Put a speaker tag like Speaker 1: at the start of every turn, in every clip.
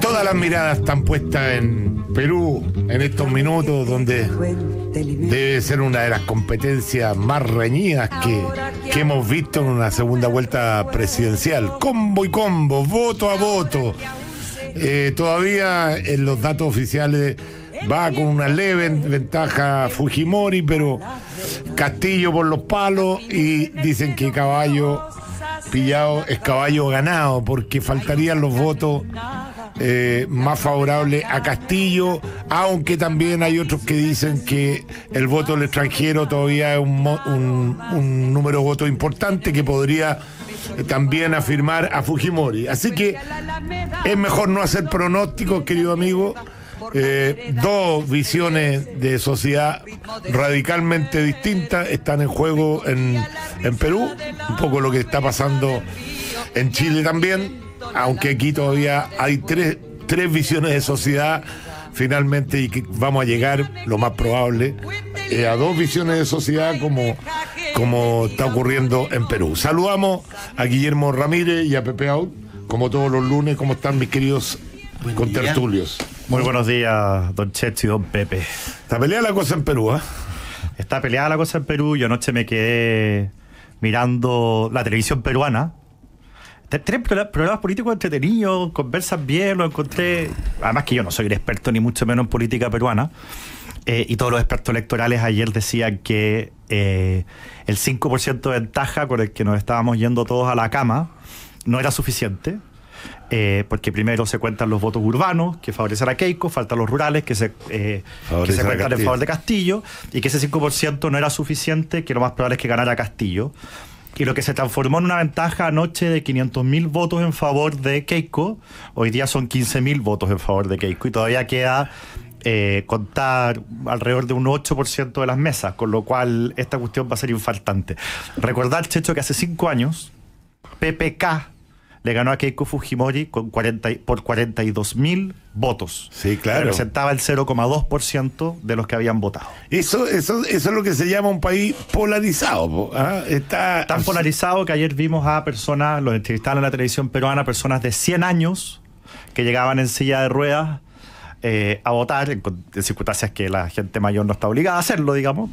Speaker 1: Todas las miradas están puestas en Perú en estos minutos, donde debe ser una de las competencias más reñidas que, hemos visto en una segunda vuelta presidencial. Combo y combo, voto a voto. Eh, todavía en los datos oficiales va con una leve ventaja Fujimori, pero Castillo por los palos y dicen que Caballo pillado es caballo ganado, porque faltarían los votos eh, más favorables a Castillo, aunque también hay otros que dicen que el voto del extranjero todavía es un, un número de votos importante que podría también afirmar a Fujimori. Así que es mejor no hacer pronósticos, querido amigo. Eh, dos visiones de sociedad radicalmente distintas están en juego en, Perú, un poco lo que está pasando en Chile también, aunque aquí todavía hay tres, visiones de sociedad finalmente y vamos a llegar, lo más probable, eh, a dos visiones de sociedad como, como está ocurriendo en Perú. Saludamos a Guillermo Ramírez y a Pepe Out, como todos los lunes, ¿cómo están mis queridos contertulios?
Speaker 2: Muy buenos días, don Checho y don Pepe. Está peleada la cosa en Perú, ¿eh? Está peleada la cosa en Perú. Yo anoche me quedé mirando la televisión peruana. Tres programas políticos entretenidos, conversas bien, lo encontré. Además que yo no soy un experto ni mucho menos en política peruana. Eh, y todos los expertos electorales ayer decían que eh, el 5% de ventaja con el que nos estábamos yendo todos a la cama no era suficiente eh, porque primero se cuentan los votos urbanos, que favorecen a Keiko, faltan los rurales, que se, eh, cuentan en favor de Castillo, y que ese 5% no era suficiente, que lo más probable es que ganara Castillo. Y lo que se transformó en una ventaja anoche de 500.000 votos en favor de Keiko, hoy día son 15.000 votos en favor de Keiko, y todavía queda eh, contar alrededor de un 8% de las mesas, con lo cual esta cuestión va a ser infaltante Recordar, Checho, que hace cinco años PPK le ganó a Keiko Fujimori con 40, por 42 mil votos. Sí, claro. Representaba el 0,2% de los que habían votado. Eso, eso, es lo que se llama un país polarizado. ¿ah? Está... Tan polarizado que ayer vimos a personas, los entrevistaron en la televisión peruana, personas de 100 años que llegaban en silla de ruedas eh, a votar en, circunstancias que la gente mayor no está obligada a hacerlo, digamos,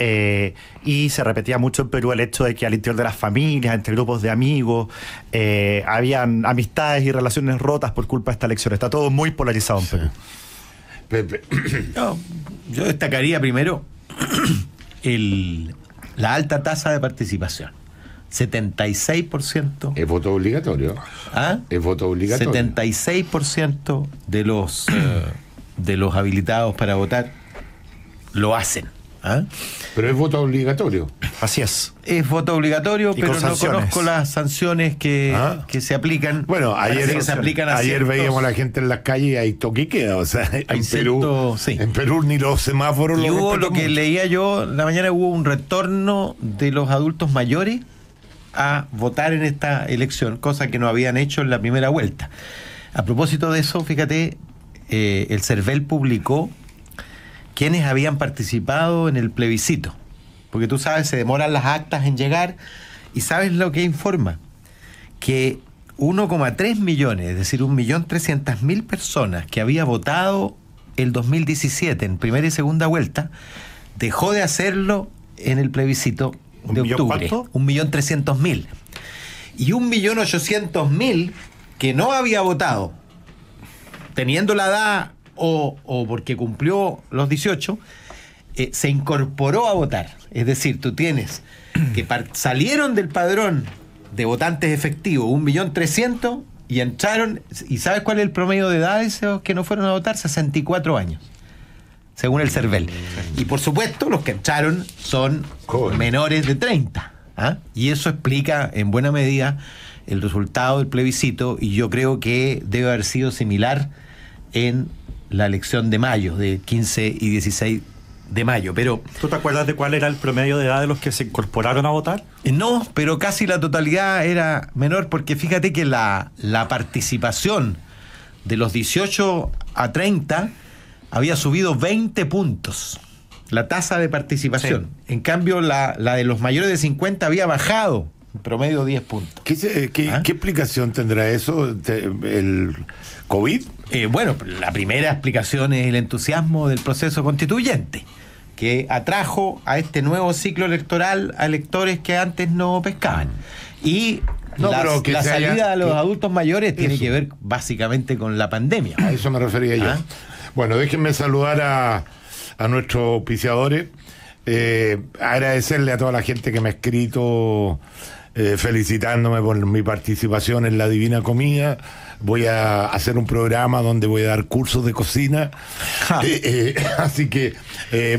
Speaker 2: eh, y se repetía mucho en Perú el hecho de que al interior de las familias, entre grupos de amigos, eh, habían amistades y relaciones rotas por culpa de esta elección. Está todo muy polarizado en Perú.
Speaker 3: Yo, destacaría
Speaker 2: primero la alta tasa de
Speaker 3: participación. 76%. ¿Es voto obligatorio? ¿Ah? ¿Es voto obligatorio? 76% de los, eh, de los habilitados para votar
Speaker 1: lo hacen ¿Ah? Pero es voto obligatorio. Así es. Es voto obligatorio, pero no conozco
Speaker 3: las sanciones que, ¿Ah? se
Speaker 1: aplican. Bueno, ayer, se ayer veíamos a la gente en las calles y ahí toque queda. O sea, en, Perú, ni los semáforos y hubo lo que leía
Speaker 3: yo, la mañana hubo un retorno de los adultos mayores a votar en esta elección, cosa que no habían hecho en la primera vuelta. A propósito de eso, fíjate, eh, el CERVEL publicó quienes habían participado en el plebiscito. Porque tú sabes, se demoran las actas en llegar y sabes lo que informa. Que 1,3 millones, es decir, 1.300.000 personas que había votado el 2017 en primera y segunda vuelta, dejó de hacerlo en el plebiscito de octubre. 1.300.000. millón Y 1.800.000 que no había votado, teniendo la edad o, porque cumplió los 18, eh, se incorporó a votar. Es decir, tú tienes que salieron del padrón de votantes efectivos 1.300.000 y entraron, ¿y sabes cuál es el promedio de edad de esos que no fueron a votar? 64 años, según el CERVEL. Y por supuesto, los que entraron son menores de 30. ¿ah? Y eso explica en buena medida el resultado del plebiscito y yo creo que debe haber sido similar en la elección de mayo, de 15 y 16 de mayo, pero... ¿Tú te acuerdas de cuál era el promedio de edad de los que se incorporaron a votar? Eh, no, pero casi la totalidad era menor, porque fíjate que la, participación de los 18 a 30 había subido 20 puntos, la tasa de participación. En cambio, la, la de los mayores de 50 había bajado promedio 10 puntos. ¿Qué, eh, ¿Ah? qué, explicación tendrá eso? ¿El COVID? Eh, bueno, la primera explicación es el entusiasmo del proceso constituyente, que atrajo a este nuevo ciclo electoral a electores que antes no pescaban. Y la, salida de los adultos mayores tiene que ver
Speaker 1: básicamente con la pandemia. A eso me refería yo. ¿Ah? Bueno, déjenme saludar a, a nuestros auspiciadores. Eh, agradecerle a toda la gente que me ha escrito eh, felicitándome por mi participación en La Divina Comida. Voy a hacer un programa donde voy a dar cursos de cocina. Eh, eh, así que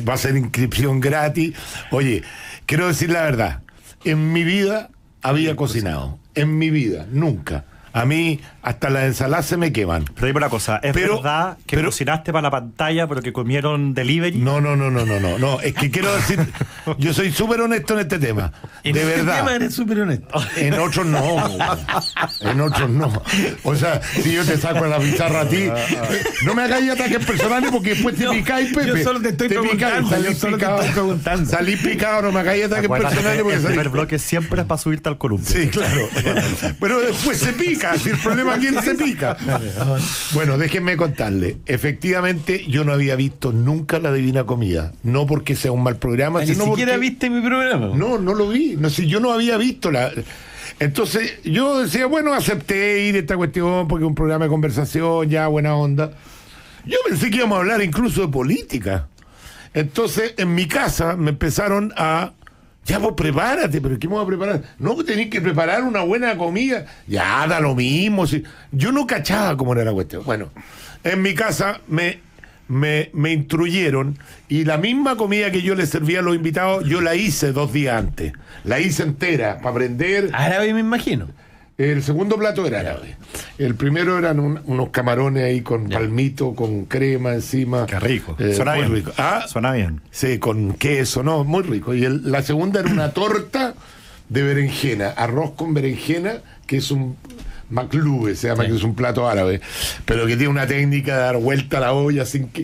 Speaker 1: va a ser inscripción gratis. Oye, quiero decir la verdad. En mi vida había cocinado. En mi vida, nunca. A mí hasta las ensaladas se me queman. Pero dime una cosa, ¿es verdad que cocinaste para la pantalla pero que comieron delivery? No, no, no, no, no, no. no es que quiero decir, yo soy súper honesto en este tema. de este verdad. En súper honesto. En otros no. en otros no. O sea, si yo te saco la pizarra a ti, no me hagáis ataques personales porque después te picáis, Pepe. Yo solo te estoy preguntando. salís picado, no me hagáis ataques personales porque El primer bloque siempre es para subirte al columpio. Sí, claro. pero después se pica. Si el problema es se pica. Bueno, déjenme contarle. Efectivamente, yo no había visto nunca la Divina Comida. No porque sea un mal programa, si Ni siquiera viste mi programa. No, no lo vi. No, si yo no había visto la. Entonces yo decía, bueno, acepté ir a esta cuestión porque un programa de conversación, ya buena onda. Yo pensé que íbamos a hablar incluso de política. Entonces en mi casa me empezaron a ya vos pues, prepárate, pero ¿qué me a preparar? No, pues, tenés que preparar una buena comida. Ya, da lo mismo. Si... Yo no cachaba cómo era la cuestión. Bueno, en mi casa me, me, me instruyeron y la misma comida que yo le servía a los invitados, yo la hice dos días antes. La hice entera, para aprender. Árabe me imagino. El segundo plato era árabe. El primero eran unos camarones ahí con palmito, con crema encima. Qué rico. Eh, Suena bien. rico. ¿Ah? Suena bien. Sí, con queso, no, muy rico. Y la segunda era una torta de berenjena, arroz con berenjena, que es un Maclube, se llama que es un plato árabe, pero que tiene una técnica de dar vuelta a la olla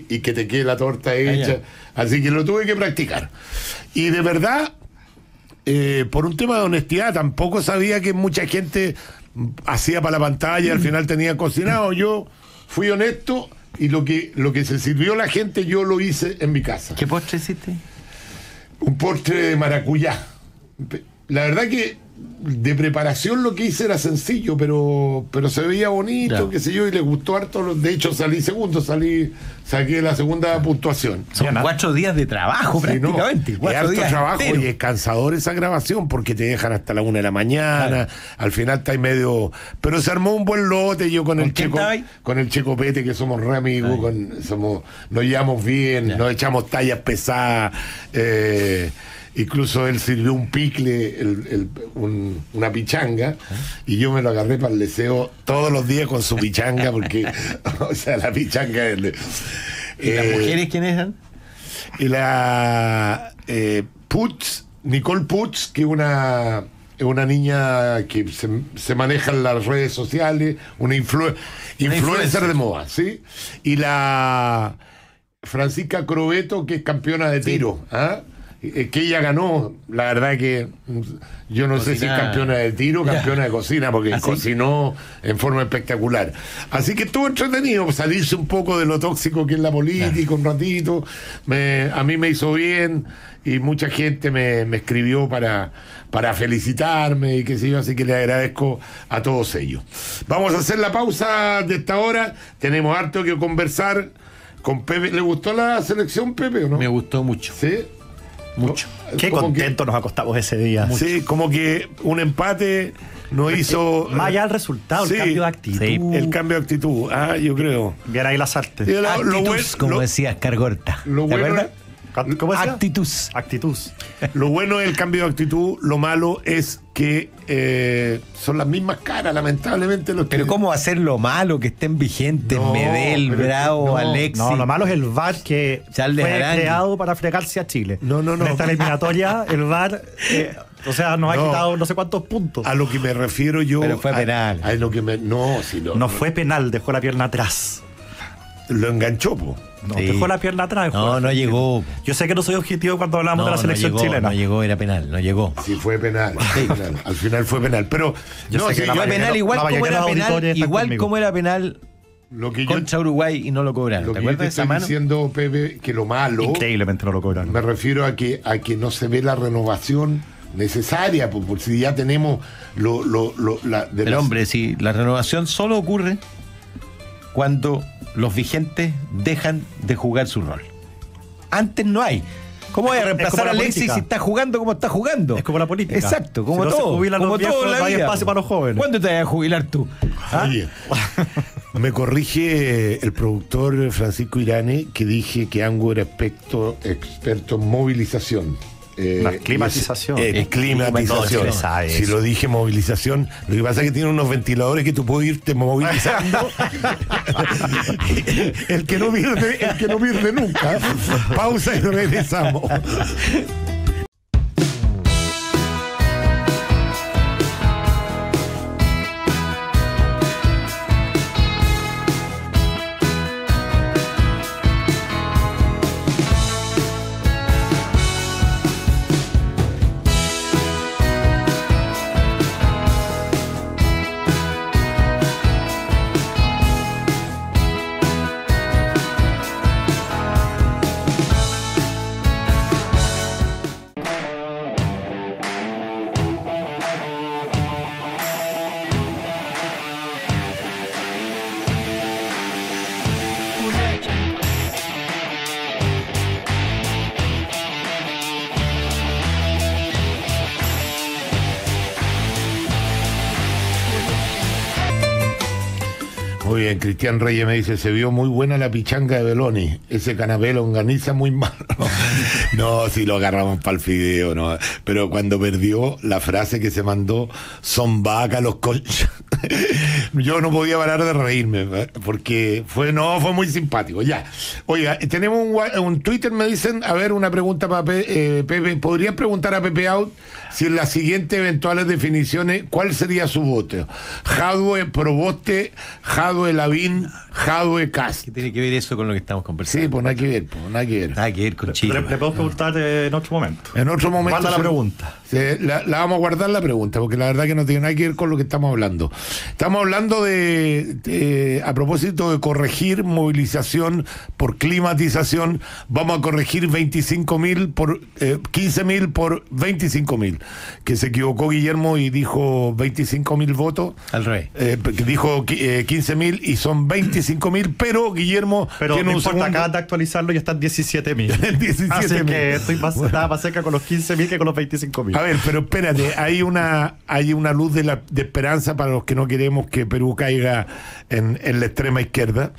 Speaker 1: y que te quede la torta ah, hecha. Así que lo tuve que practicar. Y de verdad, eh, por un tema de honestidad, tampoco sabía que mucha gente hacía para la pantalla, y al mm. final tenía cocinado. Yo fui honesto y lo que, lo que se sirvió la gente yo lo hice en mi casa. ¿Qué postre hiciste? Un postre de maracuyá. La verdad que de preparación lo que hice era sencillo, pero, pero se veía bonito, qué sé yo, y le gustó harto. De hecho, salí segundo, salí, saqué la segunda puntuación. Son ¿ah? cuatro días de trabajo prácticamente. cuatro trabajo y es cansador esa grabación porque te dejan hasta la una de la mañana, al final está ahí medio. Pero se armó un buen lote yo con, el chico Con el chico Pete, que somos re amigos, con, somos, nos llevamos bien, nos echamos tallas pesadas. Eh, Incluso él sirvió un picle, una pichanga, y yo me lo agarré para el deseo todos los días con su pichanga, porque, o sea, la pichanga es... De, ¿Y las eh, mujeres quiénes eran? Y la eh, Putz, Nicole Putz, que es una, niña que se, maneja en las redes sociales, una, influencer, de moda, ¿sí? Y la Francisca Crobeto, que es campeona de tiro, ¿ah? Eh, que ella ganó, la verdad que mm, yo no sé si es campeona de tiro, campeona de cocina, porque ¿Ah, cocinó en forma espectacular. Así que estuvo entretenido pues, salirse un poco de lo tóxico que es la política, un ratito. a mí me hizo bien y mucha gente me, escribió para, para felicitarme y qué sé yo, así que le agradezco a todos ellos. Vamos a hacer la pausa de esta hora, tenemos harto que conversar con Pepe. ¿Le gustó la selección, Pepe, no? Me gustó mucho. Mucho. Qué contento
Speaker 2: nos acostamos ese día. Sí,
Speaker 1: como que un empate no hizo. Más allá del resultado, el cambio de actitud. El cambio de actitud, ah, yo creo. Bien ahí las artes. Lo, lo,
Speaker 3: como decía Escargorta. Lo
Speaker 1: Actitud. Actitud. Lo bueno es el cambio de actitud, lo malo es que eh, son las mismas caras, lamentablemente. Los pero que... ¿cómo hacer lo
Speaker 3: malo
Speaker 2: que estén vigentes? Medel, Bravo, Alex. Alexis. No, lo malo es el VAR que Charles fue creado para fregarse a Chile. No, no, no. En esta eliminatoria, el VAR... Eh, o sea, nos ha quitado no sé cuántos puntos. A lo que
Speaker 1: me refiero yo. Pero fue penal. lo que no, no fue
Speaker 2: penal, dejó la pierna atrás lo enganchó, No, dejó la pierna atrás. No, no llegó. Yo sé que no soy objetivo cuando hablamos de la selección chilena. No
Speaker 1: llegó, era penal, no llegó. Sí, fue penal. Al final fue penal. Pero no, penal igual como era penal, igual como era lo que contra Uruguay y no lo cobraron. Lo ¿Te que yo te de diciendo, Pepe, que lo malo. Increíblemente no lo Me refiero a que, a que no se ve la renovación necesaria, por, si ya tenemos lo, la, Pero hombre, si la renovación solo ocurre
Speaker 3: cuando los vigentes dejan de jugar su rol. Antes no hay. ¿Cómo voy a reemplazar a Alexis si está jugando como está jugando? Es como la política. Exacto, como todo. como todo hay espacio para los jóvenes. ¿Cuándo te vas a jubilar tú? ¿Ah?
Speaker 1: Me corrige el productor Francisco Irane que dije que Angu era experto, experto en movilización la eh, climatización. Eh, climatización. climatización. Si lo dije movilización, lo que pasa es que tiene unos ventiladores que tú puedes irte movilizando. el que no pierde, el que no pierde nunca. Pausa y regresamos. Cristian Reyes me dice, se vio muy buena la pichanga de Beloni. Ese canapé lo muy mal. no, si lo agarramos para el fideo, no. Pero cuando perdió, la frase que se mandó, son vaca los colchas Yo no podía parar de reírme, ¿eh? porque fue, no, fue muy simpático. Ya. Oiga, tenemos un, Twitter, me dicen, a ver, una pregunta para Pepe. Eh, Pepe. ¿Podrías preguntar a Pepe Out si en las siguientes eventuales definiciones, ¿cuál sería su voto? Jadwe Proboste, Jadwe Lavín, Jadwe Cast. ¿Qué tiene que ver eso con lo que estamos conversando? Sí, pues nada que ver, pues nada que ver. Nada que ver con Chile. Le, podemos preguntar eh, en otro momento. En otro momento. es la pregunta. la, vamos a guardar la pregunta, porque la verdad que no tiene nada que ver con lo que estamos hablando. Estamos hablando de, a propósito de corregir movilización por climatización, vamos a corregir 25.000 por 15.000 eh, por 25.000, que se equivocó Guillermo y dijo 25.000 votos. Al Rey. Eh, dijo 15.000 y son 25 mil, pero Guillermo pero tiene no un de actualizarlo y está en 17 mil. Así que estoy
Speaker 2: más, más cerca con los 15 mil que con los 25 mil. A ver, pero espérate, hay
Speaker 1: una, hay una luz de, la, de esperanza para los que no queremos que Perú caiga en, la extrema izquierda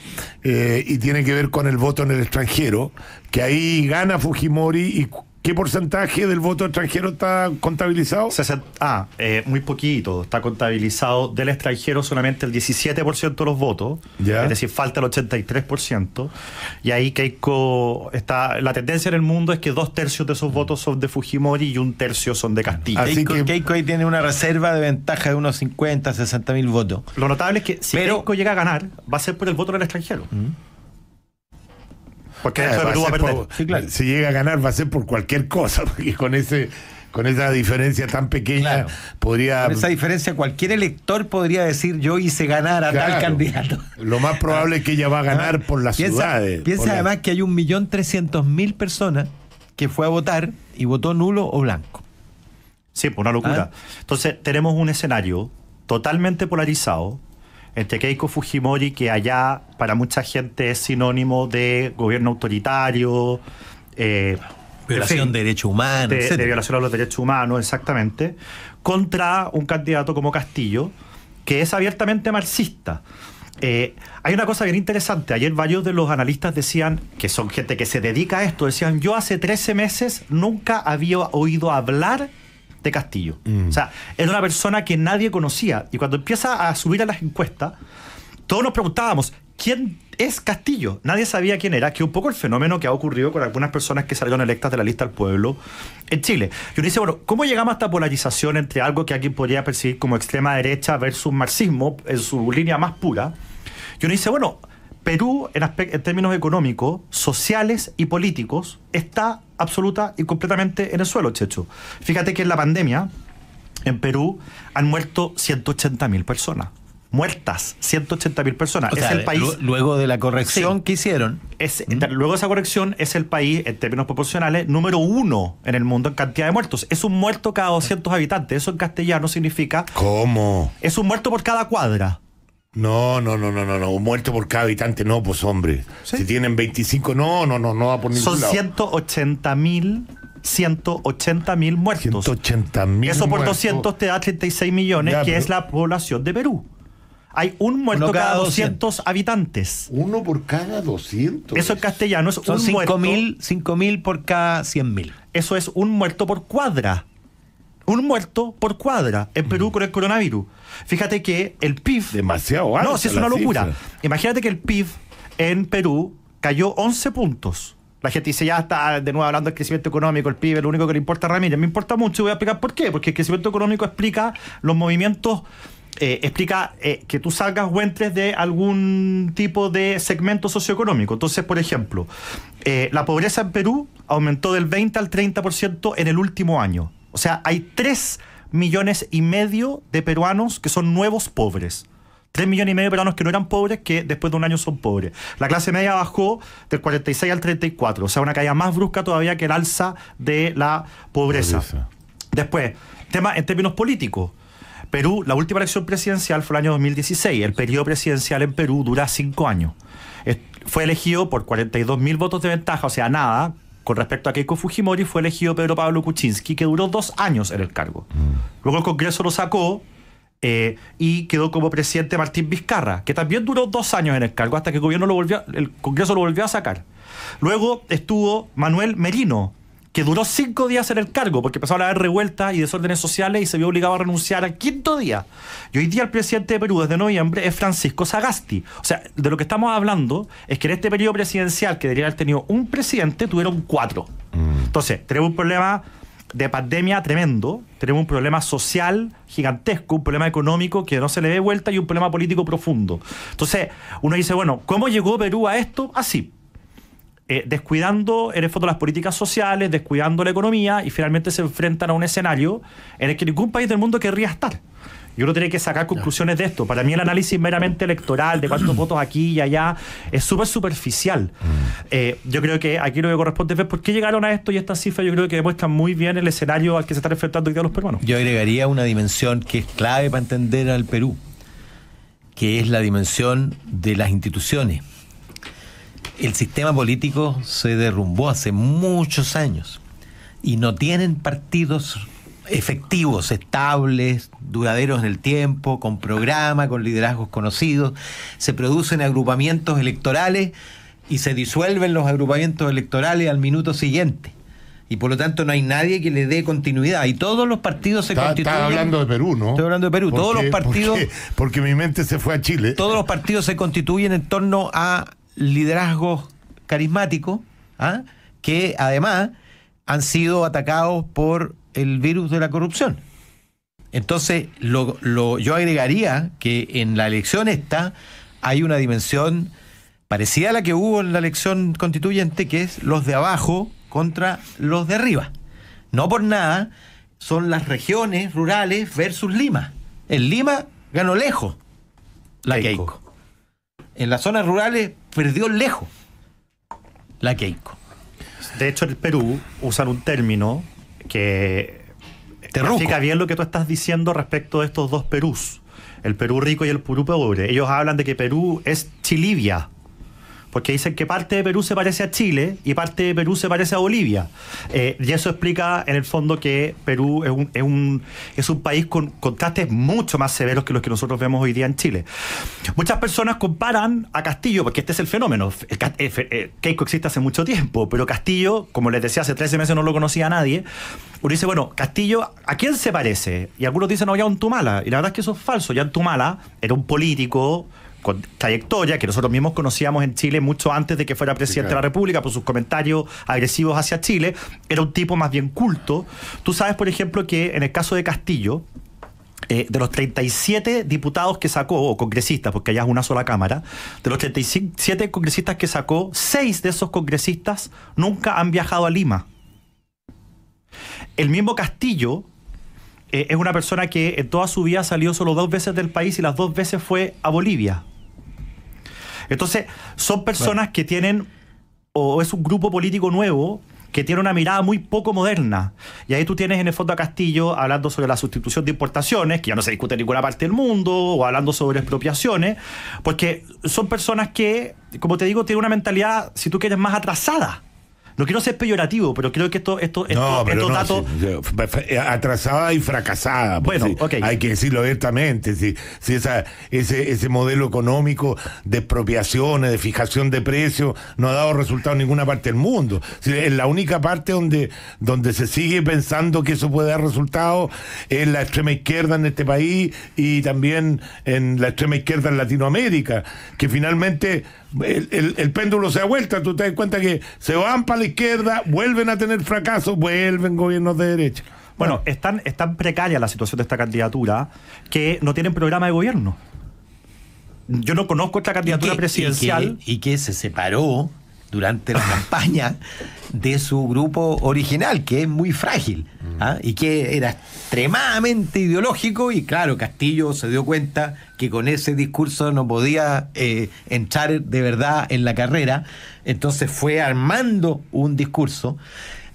Speaker 1: eh, y tiene que ver con el voto en el extranjero, que ahí gana Fujimori y ¿Qué porcentaje del voto extranjero está contabilizado?
Speaker 2: Ah, eh, muy poquito. Está contabilizado del extranjero solamente el 17% de los votos. Es decir, falta el 83%. Y ahí Keiko está. La tendencia en el mundo es que dos tercios de esos votos son de Fujimori y un tercio son de Castillo. Así que...
Speaker 3: Keiko ahí tiene una reserva de ventaja de unos 50, 60 mil votos.
Speaker 2: Lo notable es que si Keiko llega a ganar, va a ser por el voto del extranjero. Mm.
Speaker 1: Porque eh, si llega a ganar va a ser por cualquier cosa, porque con ese con esa diferencia tan pequeña podría... Con esa diferencia cualquier elector podría decir yo hice ganar a tal candidato.
Speaker 3: Lo más probable es que ella va a ganar ah. por las ciudades. Piensa además que hay un millón trescientos mil
Speaker 2: personas que fue a votar y votó nulo o blanco. Sí, por una locura. ¿Ah? Entonces tenemos un escenario totalmente polarizado, entre Keiko Fujimori, que allá para mucha gente es sinónimo de gobierno autoritario, eh,
Speaker 3: violación de derechos
Speaker 2: humanos, de, violación a los derechos humanos, exactamente, contra un candidato como Castillo, que es abiertamente marxista. Eh, hay una cosa bien interesante. Ayer varios de los analistas decían, que son gente que se dedica a esto, decían, yo hace 13 meses nunca había oído hablar de Castillo. Mm. O sea, era una persona que nadie conocía. Y cuando empieza a subir a las encuestas, todos nos preguntábamos, ¿quién es Castillo? Nadie sabía quién era, que un poco el fenómeno que ha ocurrido con algunas personas que salieron electas de la lista al pueblo en Chile. Y uno dice, bueno, ¿cómo llegamos a esta polarización entre algo que alguien podría percibir como extrema derecha versus marxismo en su línea más pura? Y uno dice, bueno, Perú, en, términos económicos, sociales y políticos, está absoluta y completamente en el suelo, Checho. Fíjate que en la pandemia, en Perú, han muerto 180.000 personas muertas, 180.000 personas. es el país. Luego de la corrección que hicieron. Luego de esa corrección, es el país, en términos proporcionales, número uno en el mundo en cantidad de muertos. Es un muerto cada 200 habitantes. Eso en castellano significa. ¿Cómo? Es un muerto por cada cuadra.
Speaker 1: No, no, no, no, no, no. Muerto por cada habitante, no, pues hombre. Si tienen 25, no, no, no, no va por ningún Son lado.
Speaker 2: 180 mil. 180 mil muertos. 180 mil Eso por 200 te da 36 millones, que es la población de Perú. Hay un muerto cada, 200. habitantes. Uno por cada 200. Eso en castellano es Son un muerto. mil por cada 100 Eso es un muerto por cuadra un muerto por cuadra en Perú con el coronavirus. Fíjate que el PIB. Demasiado No, si es una locura. Imagínate que el PIB en Perú cayó 11 puntos. La gente dice, ya está de nuevo hablando del crecimiento económico, el PIB, lo único que le importa a Ramírez. Me importa mucho y voy a explicar por qué. Porque el crecimiento económico explica los movimientos eh, explica eh, que tú salgas o entres de algún tipo de segmento socioeconómico. Entonces, por ejemplo, eh, la pobreza en Perú aumentó del 20 al 30% en el último año. O sea, hay 3 millones y medio de peruanos que son nuevos pobres. 3 millones y medio de peruanos que no eran pobres, que después de un año son pobres. La clase media bajó del 46 al 34, o sea, una caída más brusca todavía que el alza de la pobreza. Después, tema en términos políticos. Perú, la última elección presidencial fue el año 2016. El periodo presidencial en Perú dura cinco años. Fue elegido por mil votos de ventaja, o sea, nada, con respecto a Keiko Fujimori fue elegido Pedro Pablo Kuczynski, que duró dos años en el cargo. Luego el Congreso lo sacó eh, y quedó como presidente Martín Vizcarra, que también duró dos años en el cargo hasta que el, gobierno lo volvió, el Congreso lo volvió a sacar. Luego estuvo Manuel Merino, que duró cinco días en el cargo, porque empezó a haber revueltas y desórdenes sociales y se vio obligado a renunciar al quinto día. Y hoy día el presidente de Perú desde noviembre es Francisco Sagasti. O sea, de lo que estamos hablando es que en este periodo presidencial, que debería haber tenido un presidente, tuvieron cuatro. Mm. Entonces, tenemos un problema de pandemia tremendo, tenemos un problema social gigantesco, un problema económico que no se le dé vuelta y un problema político profundo. Entonces, uno dice, bueno, ¿cómo llegó Perú a esto? Así. Eh, descuidando en el fondo las políticas sociales, descuidando la economía y finalmente se enfrentan a un escenario en el que ningún país del mundo querría estar. Yo uno tiene que sacar conclusiones de esto. Para mí el análisis meramente electoral, de cuántos votos aquí y allá, es súper superficial. Mm. Eh, yo creo que aquí lo que corresponde es ver por qué llegaron a esto y estas cifras yo creo que demuestran muy bien el escenario al que se están enfrentando hoy día los peruanos.
Speaker 3: Yo agregaría una dimensión que es clave para entender al Perú, que es la dimensión de las instituciones el sistema político se derrumbó hace muchos años y no tienen partidos efectivos, estables, duraderos en el tiempo, con programa, con liderazgos conocidos. Se producen agrupamientos electorales y se disuelven los agrupamientos electorales al minuto siguiente. Y por lo tanto no hay nadie que le dé continuidad. Y todos los partidos se constituyen. hablando de Perú, ¿no? Estoy hablando de Perú. Todos los partidos. porque mi mente se fue a Chile. Todos los partidos se constituyen en torno a liderazgos carismáticos ¿ah? que además han sido atacados por el virus de la corrupción. Entonces, lo, yo agregaría que en la elección esta hay una dimensión parecida a la que hubo en la elección constituyente, que es los de abajo contra los de arriba. No por nada son las regiones rurales versus Lima. En Lima ganó lejos la Keiko.
Speaker 2: En las zonas rurales perdió lejos la Keiko. De hecho, el Perú usan un término que explica bien lo que tú estás diciendo respecto de estos dos Perús. El Perú rico y el Perú pobre. Ellos hablan de que Perú es Chilivia, porque dicen que parte de Perú se parece a Chile y parte de Perú se parece a Bolivia. Eh, y eso explica en el fondo que Perú es un, es un, país con contrastes mucho más severos que los que nosotros vemos hoy día en Chile. Muchas personas comparan a Castillo, porque este es el fenómeno. Eh, eh, Keiko existe hace mucho tiempo, pero Castillo, como les decía, hace 13 meses no lo conocía a nadie. Uno dice, bueno, Castillo, ¿a quién se parece? Y algunos dicen, no, ya Tumala. Y la verdad es que eso es falso. Ya Tumala era un político trayectoria que nosotros mismos conocíamos en Chile mucho antes de que fuera presidente de la República por sus comentarios agresivos hacia Chile, era un tipo más bien culto. Tú sabes, por ejemplo, que en el caso de Castillo, eh, de los 37 diputados que sacó, o congresistas, porque allá es una sola Cámara, de los 37 congresistas que sacó, seis de esos congresistas nunca han viajado a Lima. El mismo Castillo eh, es una persona que en toda su vida salió solo dos veces del país y las dos veces fue a Bolivia. Entonces, son personas que tienen, o es un grupo político nuevo, que tiene una mirada muy poco moderna. Y ahí tú tienes en el fondo a Castillo hablando sobre la sustitución de importaciones, que ya no se discute en ninguna parte del mundo, o hablando sobre expropiaciones, porque son personas que, como te digo, tienen una mentalidad, si tú quieres, más atrasada. No quiero ser peyorativo, pero creo que esto, esto, estos datos.
Speaker 1: Eh, atrasada y fracasada. Pues, bueno, Hay que decirlo abiertamente. Si, si ese, ese modelo económico de expropiaciones, de fijación de precios, no ha dado resultado en ninguna parte del mundo. es la única parte donde, donde se sigue pensando que eso puede dar resultado es la extrema izquierda en este país y también en la extrema izquierda en Latinoamérica, que finalmente el, péndulo se ha vuelta, tú te das cuenta que se van para la izquierda, vuelven a tener fracaso, vuelven gobiernos de derecha. Bueno, es, tan, precaria la situación de esta
Speaker 2: candidatura que no tienen programa de gobierno. Yo no conozco esta candidatura presidencial.
Speaker 3: y que se separó durante la
Speaker 2: campaña de su
Speaker 3: grupo original, que es muy frágil ¿ah? mm. y que era extremadamente ideológico y claro, Castillo se dio cuenta que con ese discurso no podía eh, entrar de verdad en la carrera, entonces fue armando un discurso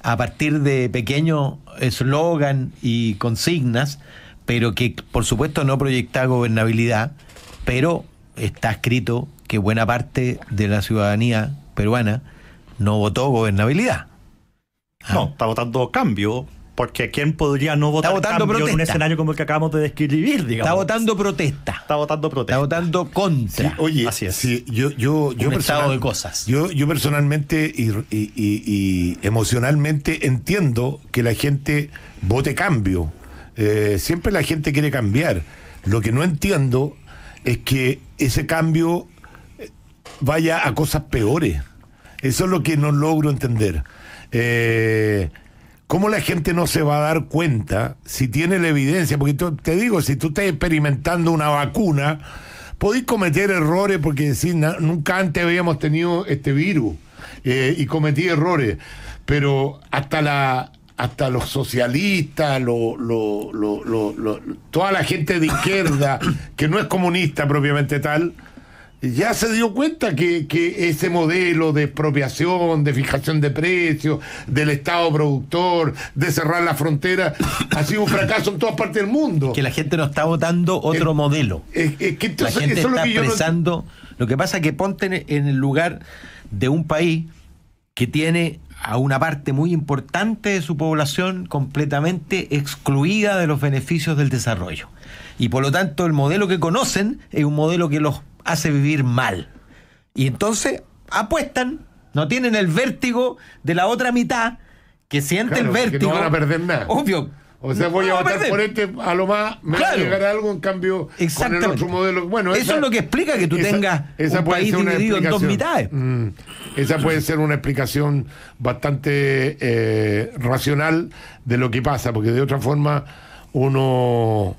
Speaker 3: a partir de pequeños eslogan y consignas, pero que por supuesto no proyecta gobernabilidad, pero está escrito que buena parte de la ciudadanía peruana no votó gobernabilidad.
Speaker 2: Ah. No, está votando cambio, porque ¿quién podría no votar cambio en un escenario como el que acabamos de describir, digamos? Está votando protesta. Está votando protesta. Está votando contra. oye, yo, yo, yo, he de cosas.
Speaker 1: Yo, yo personalmente y, emocionalmente entiendo que la gente vote cambio. Eh, siempre la gente quiere cambiar. Lo que no entiendo es que ese cambio vaya a cosas peores. Eso es lo que no logro entender. Eh, ¿Cómo la gente no se va a dar cuenta si tiene la evidencia? Porque te digo, si tú estás experimentando una vacuna, podéis cometer errores porque nunca antes habíamos tenido este virus eh, y cometí errores. Pero hasta la hasta los socialistas, toda la gente de izquierda que no es comunista propiamente tal, ya se dio cuenta que, ese modelo de expropiación, de fijación de precios, del Estado productor, de cerrar la frontera, ha sido un fracaso en todas partes del mundo. Que la gente no está votando otro modelo. Es que la gente está lo que pensando...
Speaker 3: Lo que pasa es que ponte en el lugar de un país que tiene a una parte muy importante de su población completamente excluida de los beneficios del desarrollo. Y por lo tanto el modelo que conocen es un modelo que los hace vivir mal. Y entonces apuestan, no tienen el vértigo de la otra mitad que siente el vértigo. No van a perder nada. Obvio. O sea, voy a votar por este, a lo más me a llegar
Speaker 1: algo, en cambio, con el otro modelo. Bueno, Eso es lo que explica que tú tengas esa un país dividido en dos mitades. Mm. esa puede ser una explicación bastante eh, racional de lo que pasa, porque de otra forma uno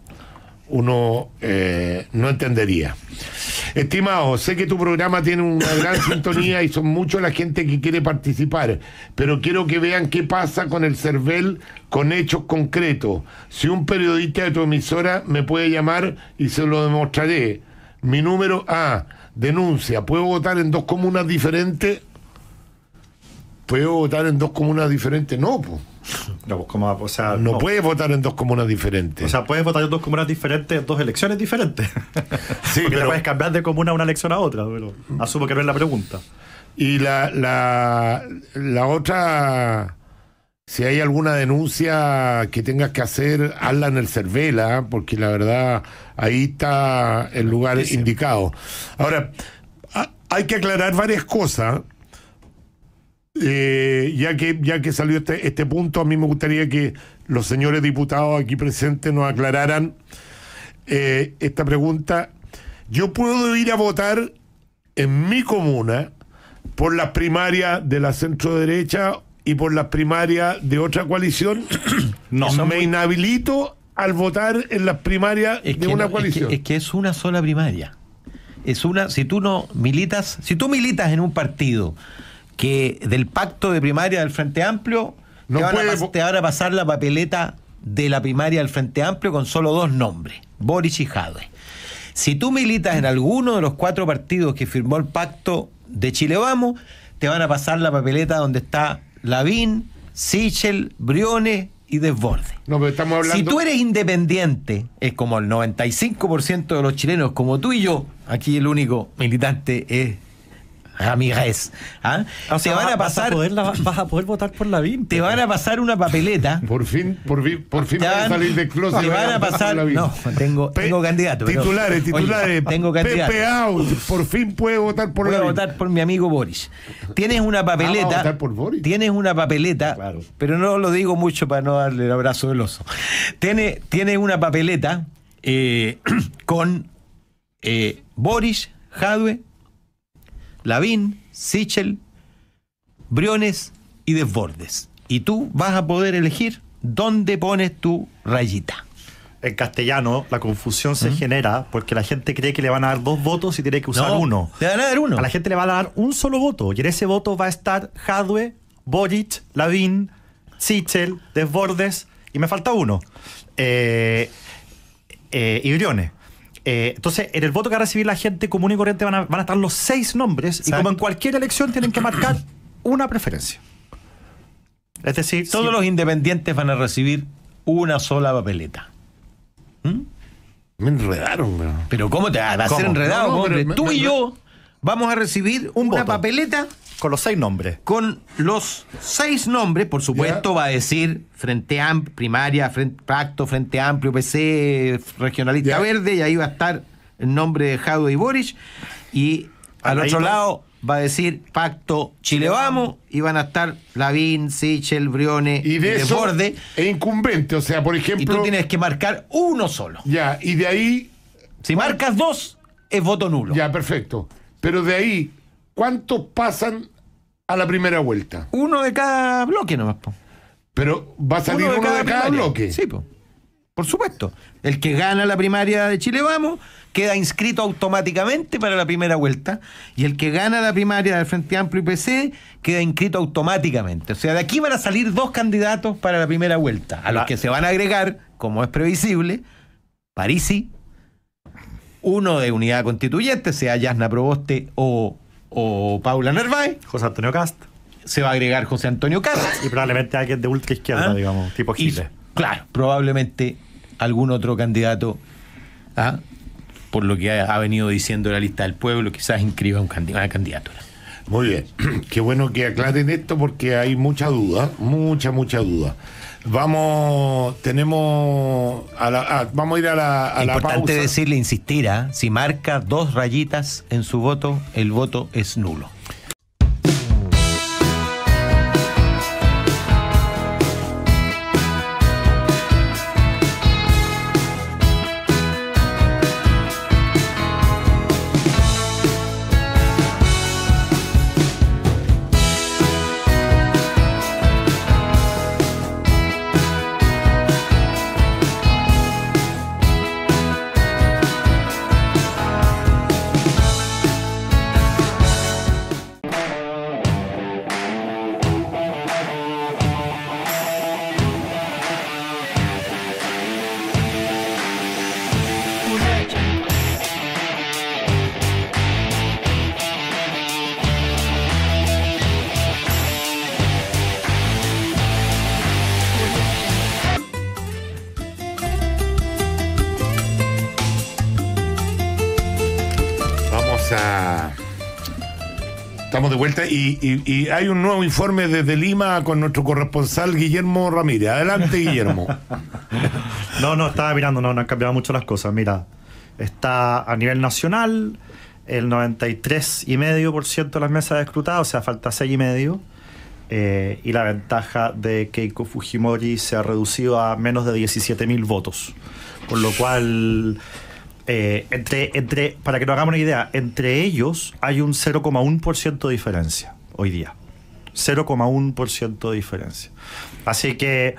Speaker 1: uno eh, no entendería. Estimado, sé que tu programa tiene una gran sintonía y son muchos la gente que quiere participar, pero quiero que vean qué pasa con el CERVEL con hechos concretos. Si un periodista de tu emisora me puede llamar y se lo demostraré. Mi número A, denuncia. ¿Puedo votar en dos comunas diferentes? ¿Puedo votar en dos comunas diferentes? No, pues. No, pues,
Speaker 2: puedes votar en dos
Speaker 1: comunas diferentes. O sea, puedes votar
Speaker 2: en dos comunas diferentes, en dos elecciones diferentes. Sí, Porque pero... puedes cambiar de comuna una elección a otra, pero
Speaker 1: asumo que no es la pregunta. Y la, la, la otra, si hay alguna denuncia que tengas que hacer, hazla en el Cervela, porque la verdad ahí está el lugar indicado. Ahora, hay que aclarar varias cosas. Eh, ya, que, ya que salió este, este punto, a mí me gustaría que los señores diputados aquí presentes nos aclararan eh, esta pregunta. Yo puedo ir a votar en mi comuna por las primarias de la centro derecha y por las primarias de otra coalición. no, me inhabilito al votar en las primarias de una coalición. Es
Speaker 3: que, es una sola primaria. Es una, si tú no militas, si tú militas en un partido que del pacto de primaria del Frente Amplio te, van a, pasar la papeleta de la primaria del Frente Amplio con solo dos nombres, Boris y Jadwe. Si tú militas en alguno de los cuatro partidos que firmó el pacto de Chile Vamos, te van a pasar la papeleta donde está Lavín, Sichel, Briones y Desborde. Si tú eres independiente, es como el 95% de los chilenos, como tú y yo, aquí el único militante es Ramírez. ¿ah? O sea, te van a pasar.
Speaker 2: Vas
Speaker 3: a, poder votar por la BIM. Te van a pasar una papeleta. Por fin, por, fin, por fin a salir de closet. Te van a pasar. No,
Speaker 1: tengo, tengo candidato. Titulares, titulares. tengo candidato. Pepe por fin puede
Speaker 3: votar por Puedo la BIM. votar por mi amigo Boris. Tienes una ah, papeleta. a votar por Boris. Tienes una papeleta. Claro. Pero no lo digo mucho para no darle el abrazo del oso. Tienes, una papeleta eh, con eh, Boris, Jadwe Lavín, Sichel, Briones y Desbordes.
Speaker 2: Y tú vas a poder elegir dónde pones tu rayita. En castellano, la confusión se mm. genera porque la gente cree que le van a dar dos votos y tiene que usar uno. Le van a dar uno. A la gente le van a dar un solo voto y en ese voto va a estar Jadwe, Boric, Lavín, Sichel, Desbordes y me falta uno. Eh, eh, y Briones. Eh, entonces, en el voto que va a recibir la gente común y corriente van a, estar los seis nombres y como en cualquier elección tienen que marcar una preferencia.
Speaker 3: Es decir, todos los independientes van a recibir una sola papeleta. ¿Mm? Me enredaron, Pero ¿cómo te va, a ser enredado? Tú y yo vamos a recibir una papeleta con los seis nombres. Con los seis nombres, por supuesto, va a decir Frente Amplio, Primaria, Pacto, Frente Amplio, PC, Regionalista Verde, y ahí va a estar el nombre de Jadwe y Boric. Y al otro lado va a decir Pacto Chile Vamos y van a estar Lavín, Sichel,
Speaker 1: Brione, y de, Borde. E incumbente, o sea, por ejemplo. tú tienes que marcar uno solo. Ya, y de ahí. Si marcas dos, es voto nulo. Ya, perfecto. Pero de ahí ¿Cuántos pasan a la primera vuelta? Uno de cada bloque nomás, Pero va a salir uno de cada, bloque. Sí, Por supuesto. El
Speaker 3: que gana la primaria de Chile Vamos queda inscrito automáticamente para la primera vuelta. Y el que gana la primaria del Frente Amplio y PC queda inscrito automáticamente. O sea, de aquí van a salir dos candidatos para la primera vuelta. A los ah. que se van a agregar, como es previsible, Parisi, uno de unidad constituyente, sea Yasna Proboste o o Paula Nervay José Antonio Cast. Se va a agregar José Antonio Cast. Y probablemente
Speaker 2: alguien de ultra izquierda, ah. digamos, tipo Chile.
Speaker 3: claro, probablemente algún otro candidato,
Speaker 1: ¿ah? por lo que ha, venido diciendo la lista del pueblo, quizás inscriba un una candidatura. Muy bien, qué bueno que aclaren esto porque hay mucha duda, mucha, mucha duda. Vamos, tenemos, a ah, vamos a ir a la, a Importante decirle, insistirá,
Speaker 3: ¿ah? si marca dos rayitas en su voto, el voto es nulo.
Speaker 1: y, hay un nuevo informe desde Lima con nuestro corresponsal Guillermo Ramírez. Adelante, Guillermo.
Speaker 2: no, no, estaba mirando, no, no han cambiado mucho las cosas. Mira, está a nivel nacional el 93,5% de las mesas de escrutado, o sea, falta 6,5%. Eh, y la ventaja de Keiko Fujimori se ha reducido a menos de 17.000 votos. Con lo cual eh, entre, entre, para que nos hagamos una idea, entre ellos hay un 0,1% de diferencia hoy día. 0,1% de diferencia. Así que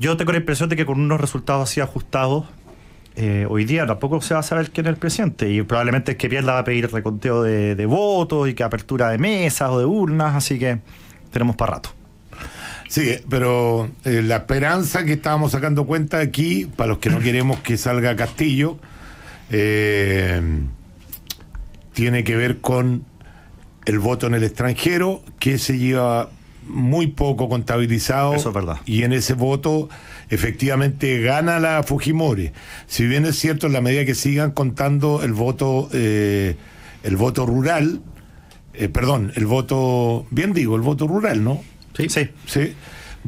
Speaker 2: yo tengo la impresión de que con unos resultados así ajustados, eh, hoy día tampoco se va a saber quién es el presidente y probablemente es que pierda va a pedir reconteo de, votos y que apertura de mesas o de urnas, así que tenemos para rato.
Speaker 1: Sí, pero eh, la esperanza que estábamos sacando cuenta aquí, para los que no queremos que salga Castillo, eh, tiene que ver con el voto en el extranjero, que se lleva muy poco contabilizado. Y en ese voto efectivamente gana la Fujimori. Si bien es cierto, en la medida que sigan contando el voto, eh, el voto rural, eh, perdón, el voto, bien digo, el voto rural, ¿no? Sí, sí.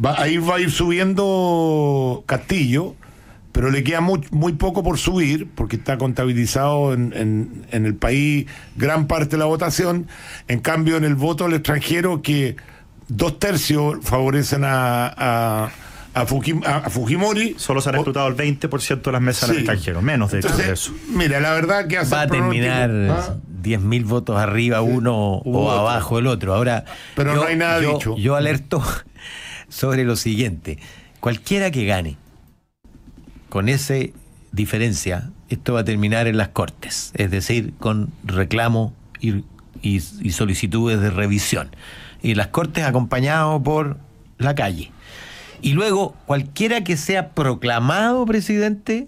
Speaker 1: ahí va a ir subiendo Castillo pero le queda muy, poco por subir, porque está contabilizado en, el país gran parte de la votación. En cambio, en el voto al extranjero, que dos tercios favorecen a, Fujimori. Solo se han reclutado el 20% de las mesas al extranjero, menos de, eso. Mira, la verdad que hace. Va a terminar.
Speaker 2: 10.000
Speaker 1: ¿ah? votos
Speaker 3: arriba uno o abajo el otro. Ahora, pero no hay dicho. Yo alerto sobre lo siguiente: cualquiera que gane, con esa diferencia, esto va a terminar en las cortes, es decir, con reclamo y, solicitudes de revisión. Y las cortes acompañado por la calle. Y luego, cualquiera que sea proclamado presidente,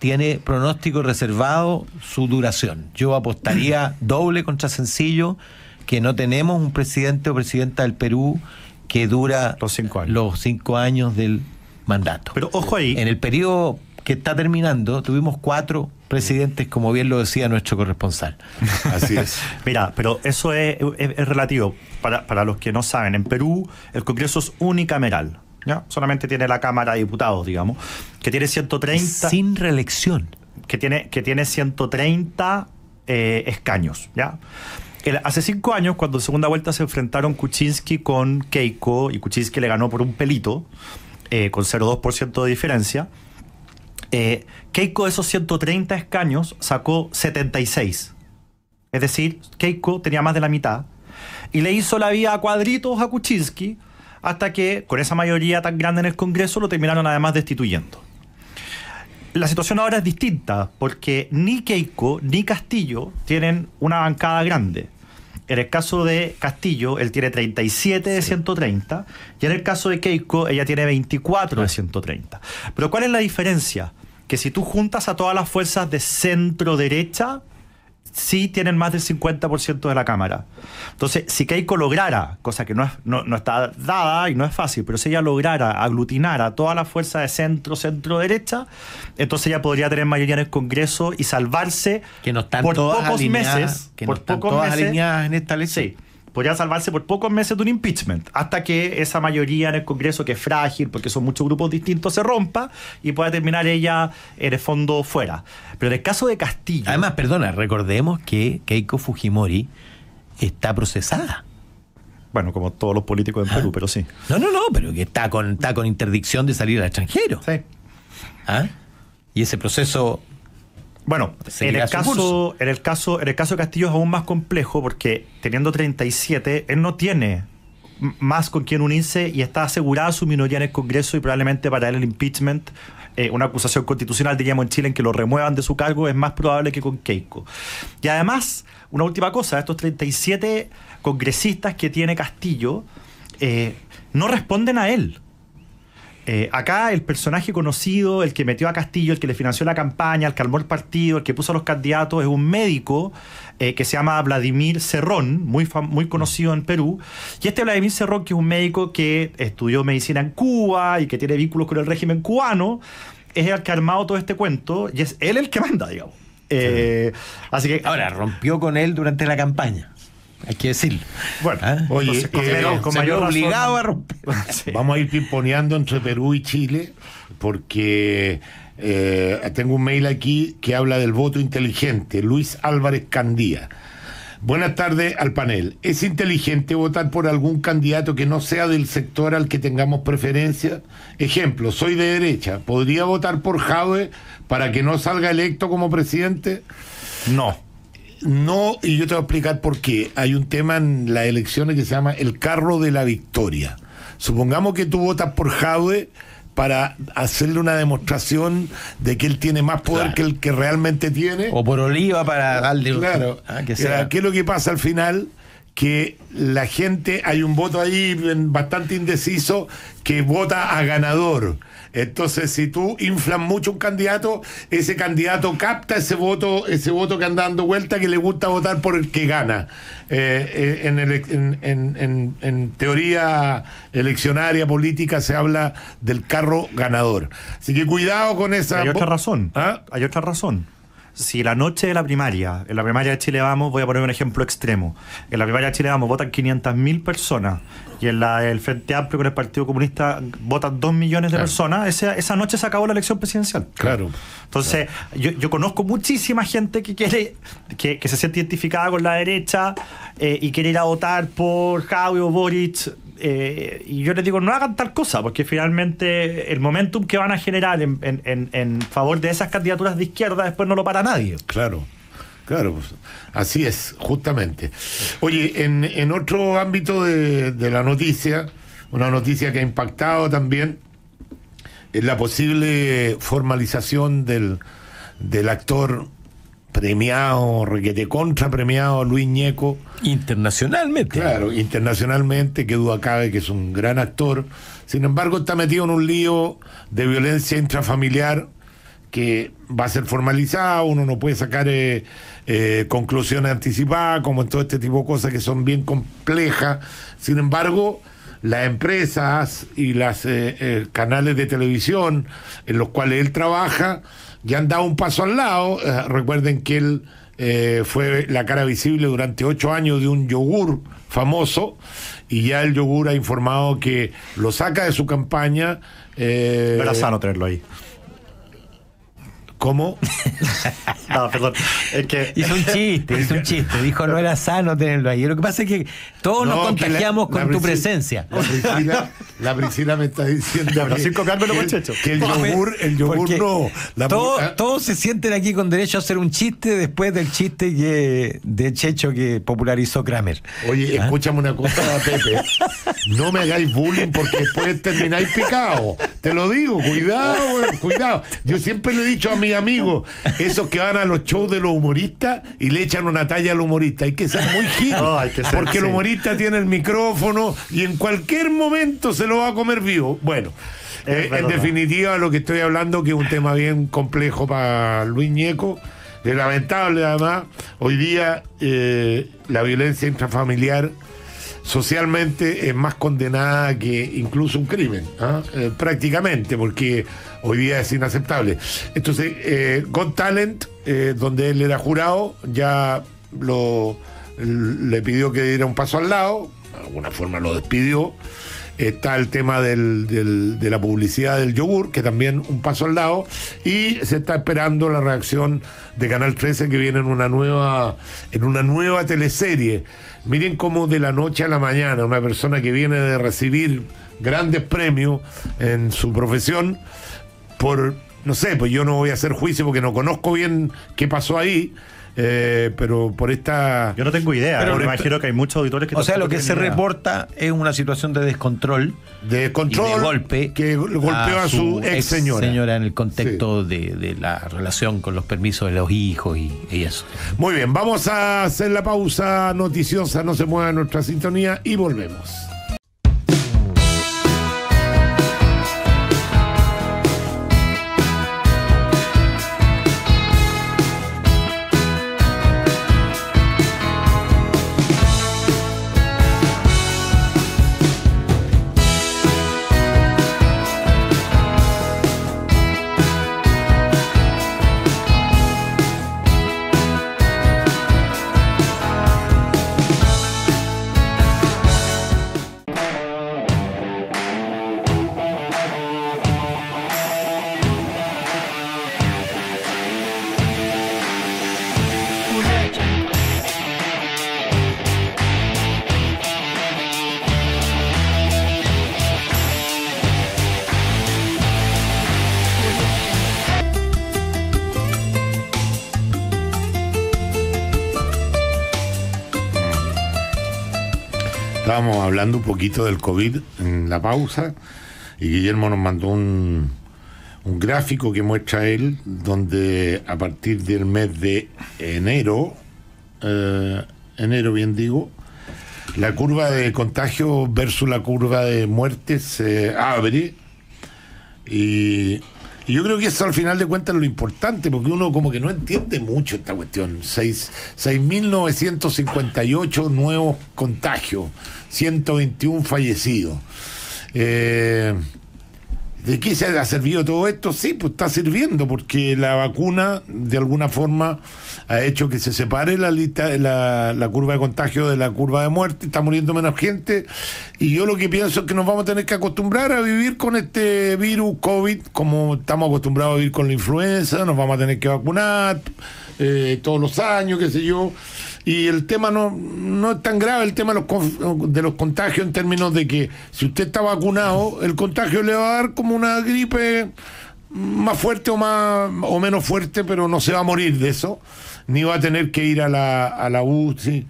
Speaker 3: tiene pronóstico reservado su duración. Yo apostaría doble contra sencillo que no tenemos un presidente o presidenta del Perú que dura los los cinco años del mandato. Pero ojo ahí. En el periodo que está terminando,
Speaker 2: tuvimos cuatro presidentes, como bien lo decía nuestro corresponsal. Así es. Mira, pero eso es, relativo. Para, para, los que no saben, en Perú el Congreso es unicameral. ¿ya? Solamente tiene la Cámara de Diputados, digamos, que tiene 130... Sin reelección. Que tiene, que tiene 130 eh, escaños, ¿ya? hace cinco años, cuando en segunda vuelta se enfrentaron Kuczynski con Keiko, y Kuczynski le ganó por un pelito, eh, con 0,2% de diferencia, eh, Keiko de esos 130 escaños sacó 76. Es decir, Keiko tenía más de la mitad y le hizo la vía a cuadritos a Kuczynski hasta que, con esa mayoría tan grande en el Congreso, lo terminaron además destituyendo. La situación ahora es distinta porque ni Keiko ni Castillo tienen una bancada grande. En el caso de Castillo, él tiene 37 de 130 y en el caso de Keiko, ella tiene 24 de 130. Ah. Pero ¿cuál es la diferencia? Que si tú juntas a todas las fuerzas de centro derecha, sí tienen más del 50% de la cámara. Entonces, si Keiko lograra, cosa que no, no, está dada y no es fácil, pero si ella lograra aglutinar a toda la fuerza de centro, centro-derecha, entonces ella podría tener mayoría en el Congreso y salvarse que no por pocos meses. Que por alineadas en esta ley podría salvarse por pocos meses de un impeachment, hasta que esa mayoría en el Congreso, que es frágil, porque son muchos grupos distintos, se rompa y pueda terminar ella en el fondo fuera. Pero en el caso de Castillo...
Speaker 3: Además, perdona, recordemos que Keiko Fujimori está procesada bueno, como todos los políticos de ah. Perú, pero sí. No, no, no, pero que está con, está con interdicción de salir al extranjero. Sí. ¿Ah? Y ese
Speaker 2: proceso bueno, en el, caso, en el, caso, en, el caso, de Castillo es aún más complejo porque teniendo 37, él no tiene más con quien unirse y está asegurada su minoría en el Congreso y probablemente para él el impeachment, eh, una acusación constitucional, diríamos en Chile, en que lo remuevan de su cargo, es más probable que con Keiko. Y además, una última cosa, estos 37 congresistas que tiene Castillo eh, no responden a él eh, acá el personaje conocido, el que metió a Castillo, el que le financió la campaña, el que armó el partido, el que puso a los candidatos, es un médico eh, que se llama Vladimir Cerrón, muy, muy conocido en Perú. Y este Vladimir Cerrón, que es un médico que estudió medicina en Cuba y que tiene vínculos con el régimen cubano, es el que ha armado todo este cuento y es él el que manda, digamos. Eh, así que. Ahora, rompió con él durante la campaña
Speaker 1: hay que decirlo. Bueno, oye, obligado a romper. Vamos a ir pimponeando entre Perú y Chile, porque eh, tengo un mail aquí que habla del voto inteligente, Luis Álvarez Candía. Buenas tardes al panel. ¿Es inteligente votar por algún candidato que no sea del sector al que tengamos preferencia? Ejemplo, soy de derecha. ¿Podría votar por Jave para que no salga electo como presidente? No no, y yo te voy a explicar por qué. Hay un tema en las elecciones que se llama el carro de la victoria. Supongamos que tú votas por Jaude para hacerle una demostración de que él tiene más poder que el que realmente tiene. O por Oliva para darle... Claro. Ah, que eh, ¿Qué es lo que pasa al final? que la gente, hay un voto ahí bastante indeciso que vota a ganador. Entonces, si tú inflas mucho un candidato, ese candidato capta ese voto, ese voto que anda dando vuelta, que le gusta votar por el que gana. Eh, eh, en, en, teoría eleccionaria, política, se habla del carro ganador. Así que cuidado con esa... Hay otra razón. ¿Ah?
Speaker 2: Hay otra razón si la noche de la primaria, en la primaria de Chile Vamos, voy a poner un ejemplo extremo, en la primaria de Chile Vamos votan 500.000 personas y en la del Frente Amplio con el Partido Comunista votan 2 millones de personas, esa, noche se acabó la elección presidencial. Claro. Entonces, Yo, conozco muchísima gente que quiere, que, se siente identificada con la derecha eh, y quiere ir a votar por Javi o Boric eh, y yo les digo, no hagan tal cosa, porque finalmente el momentum que van a generar en, en, en favor de esas candidaturas
Speaker 1: de izquierda después no lo para nadie. Claro. Claro, pues, así es, justamente. Oye, en, en otro ámbito de, la noticia, una noticia que ha impactado también es la posible formalización del, del actor premiado, requete contra premiado Luis Ñeco. Internacionalmente. Claro, internacionalmente, que duda cabe que es un gran actor. Sin embargo, está metido en un lío de violencia intrafamiliar que va a ser formalizado, uno no puede sacar eh, eh, conclusiones anticipadas, como todo este tipo de cosas que son bien complejas. Sin embargo, las empresas y los eh, canales de televisión en los cuales él trabaja, ya han dado un paso al lado. Eh, recuerden que él eh, fue la cara visible durante ocho años de un yogur famoso y ya el yogur ha informado que lo saca de su campaña. Eh, sano tenerlo ahí. ¿Cómo?
Speaker 2: no, perdón. Es Hizo un chiste, hizo
Speaker 1: un chiste. Dijo, no era sano tenerlo ahí. Lo que pasa es que todos nos contagiamos con tu presencia. la Priscila, me está diciendo que, el, yogur, pues, el yogur
Speaker 3: no. Ah. todos se sienten aquí con derecho a hacer un chiste después del chiste que, de Checho que popularizó
Speaker 1: Kramer. Oye, ¿Ah? escúchame una cosa, Pepe. No me hagáis bullying porque después termináis picado. Te lo digo, cuidado, cuidado. Yo siempre le he dicho a mí mis amigos, esos que van a los shows de los humoristas y le echan una talla al humorista. Hay que ser muy gil, porque el humorista tiene el micrófono y en cualquier momento se lo va a comer vivo. Bueno. Eh, en definitiva, lo que estoy hablando, que es un tema bien complejo para Luis Ñeco, es lamentable además, hoy día eh, la violencia intrafamiliar socialmente es más condenada que incluso un crimen, ¿ah? eh, prácticamente, porque hoy día es inaceptable. Entonces, eh, Talent, eh, donde él era jurado, ya lo le pidió que diera un paso al lado, de alguna forma lo despidió. Está el tema de la publicidad del yogur, que también un paso al lado. Y se está esperando la reacción de Canal 13, que viene en una nueva, en una nueva teleserie. Miren cómo de la noche a la mañana una persona que viene de recibir grandes premios en su profesión por, no sé, pues yo no voy a hacer juicio porque no conozco bien qué pasó ahí. Eh, pero por esta. Yo no tengo idea, pero me imagino que hay muchos auditores que. O sea, lo que se reporta
Speaker 3: es una situación de descontrol. De descontrol. de golpe. Que golpeó a, su, a ex señora. en el contexto de, la relación con los permisos de los hijos y, eso.
Speaker 1: Muy bien, vamos a hacer la pausa noticiosa, no se mueva nuestra sintonía y volvemos. un poquito del COVID en la pausa y Guillermo nos mandó un, un gráfico que muestra él donde a partir del mes de enero, eh, enero bien digo, la curva de contagio versus la curva de muerte se abre y y yo creo que eso al final de cuentas es lo importante, porque uno como que no entiende mucho esta cuestión. 6.958 nuevos contagios, 121 fallecidos. Eh, ¿De qué se ha servido todo esto? Sí, pues está sirviendo, porque la vacuna de alguna forma ha hecho que se separe la la curva de contagio de la curva de muerte, está muriendo menos gente. Y yo lo que pienso es que nos vamos a tener que acostumbrar a vivir con este virus COVID, como estamos acostumbrados a vivir con la influenza, nos vamos a tener que vacunar eh, todos los años, qué sé yo y el tema no, no es tan grave, el tema de los, contagios en términos de que si usted está vacunado, el contagio le va a dar como una gripe más fuerte o, más, o menos fuerte, pero no se va a morir de eso, ni va a tener que ir a la, a la UCI.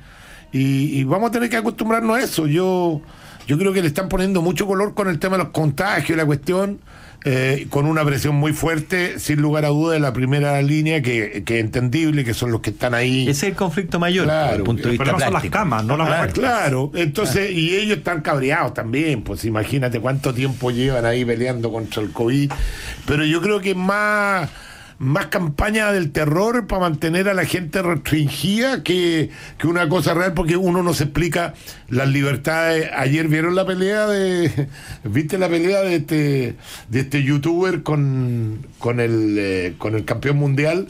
Speaker 1: Y, y vamos a tener que acostumbrarnos a eso. Yo, yo creo que le están poniendo mucho color con el tema de los contagios la cuestión. Eh, con una presión muy fuerte, sin lugar a duda, de la primera línea, que, es entendible, que son los que están ahí. ese Es el conflicto mayor, desde el pero son las camas, no las ah, Claro, entonces, ah. y ellos están cabreados también, pues imagínate cuánto tiempo llevan ahí peleando contra el COVID, pero yo creo que más más campaña del terror para mantener a la gente restringida que, una cosa real, porque uno no se explica las libertades. Ayer vieron la pelea de. ¿Viste la pelea de este, de este youtuber con, con, el, eh, con el campeón mundial?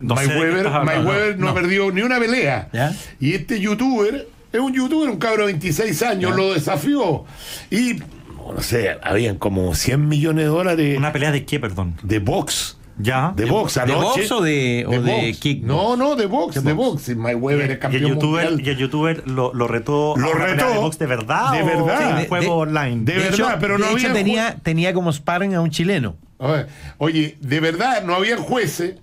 Speaker 1: No Weber, no, ha perdido ni una pelea. Y este youtuber es un youtuber, un cabro de 26 años, lo desafió. Y no sé, habían como 100 millones de dólares. ¿Una pelea de qué, perdón? De box. Ya. De, box anoche. ¿De box o de, Kick No, no, de box, de box. campeón y el youtuber,
Speaker 2: Y el youtuber lo, retó lo a retó. de box de verdad. De verdad. juego online.
Speaker 1: De,
Speaker 3: verdad, pero no había tenía,
Speaker 1: tenía como sparring a un chileno. Oye, de verdad, no había jueces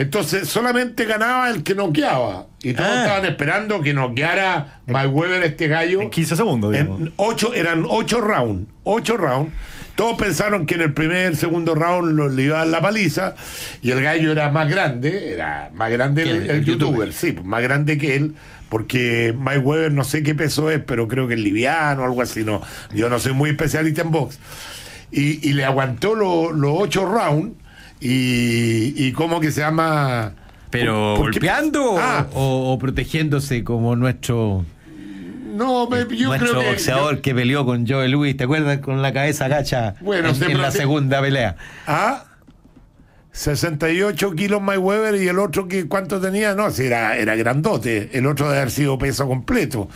Speaker 1: entonces solamente ganaba el que noqueaba. Y todos ah. estaban esperando que noqueara Mayweather este gallo. En 15 segundos, ocho, eran 8 rounds. 8 rounds. Todos pensaron que en el primer, segundo round lo, le iba a dar la paliza. Y el gallo era más grande. Era más grande el, youtuber. Sí, pues, más grande que él porque Mike Weber no sé qué peso es, pero creo que es liviano o algo así, no. Yo no soy muy especialista en box. Y, le aguantó los 8 ocho rounds y, y cómo que se llama...
Speaker 3: Pero golpeando ah.
Speaker 1: o, protegiéndose
Speaker 3: como nuestro...
Speaker 1: No, yo creo que, boxeador
Speaker 3: que peleó con Joe Louis, ¿te acuerdas?
Speaker 1: Con la cabeza gacha en, la segunda pelea. Ah, 68 kilos Weber y el otro que cuánto tenía, no, era, grandote, el otro de haber sido peso completo.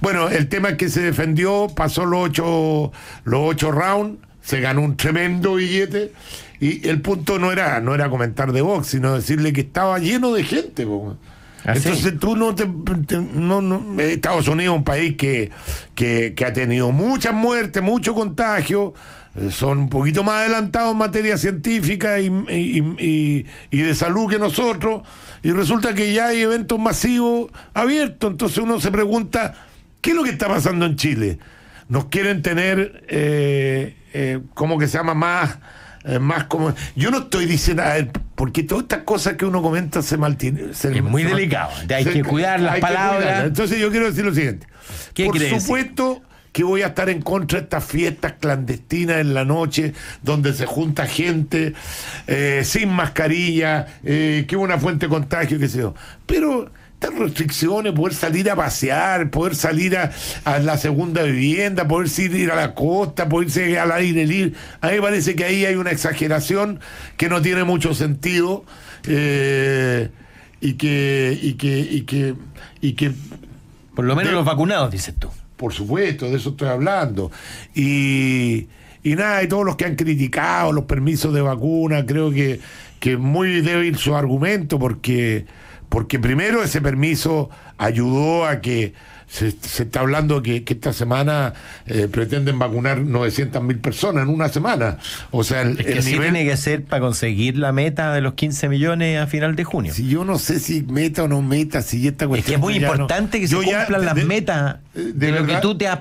Speaker 1: Bueno, el tema es que se defendió, pasó los ocho, los ocho rounds, se ganó un tremendo billete y el punto no era no era comentar de box, sino decirle que estaba lleno de gente. Ah, Entonces tú no te, Estados Unidos es un país que, ha tenido muchas muertes, mucho contagio, eh, son un poquito más adelantados en materia científica y, de salud que nosotros, y resulta que ya hay eventos masivos abiertos. Entonces uno se pregunta, ¿qué es lo que está pasando en Chile? Nos quieren tener eh, eh, como que se llama más, eh, más como... Yo no estoy diciendo, a porque todas estas cosas que uno comenta se mantiene. es muy delicado, hay que cuidar las palabras. Entonces yo quiero decir lo siguiente. ¿Qué Por supuesto... que voy a estar en contra de estas fiestas clandestinas en la noche, donde se junta gente eh, sin mascarilla, que una fuente de contagio, qué sé yo. Pero estas restricciones, poder salir a pasear, poder salir a, la segunda vivienda, poder ir a la costa, poder irse al aire libre. A mí me parece que ahí hay una exageración que no tiene mucho sentido eh, y, que, y, que, y, que, Por lo menos los vacunados, dices tú. Por supuesto, de eso estoy hablando. Y, y nada, y todos los que han criticado los permisos de vacuna, creo que, que muy débil su argumento porque porque primero ese permiso ayudó a que se, está hablando que, esta semana eh, pretenden vacunar mil personas en una semana. O sea, el, es que tiene que ser para conseguir la meta de
Speaker 3: los 15 millones a final de junio. Si yo no sé si meta o no meta, si esta cuestión... Es que es muy importante que se cumplan las
Speaker 1: metas de, lo que tú, te has,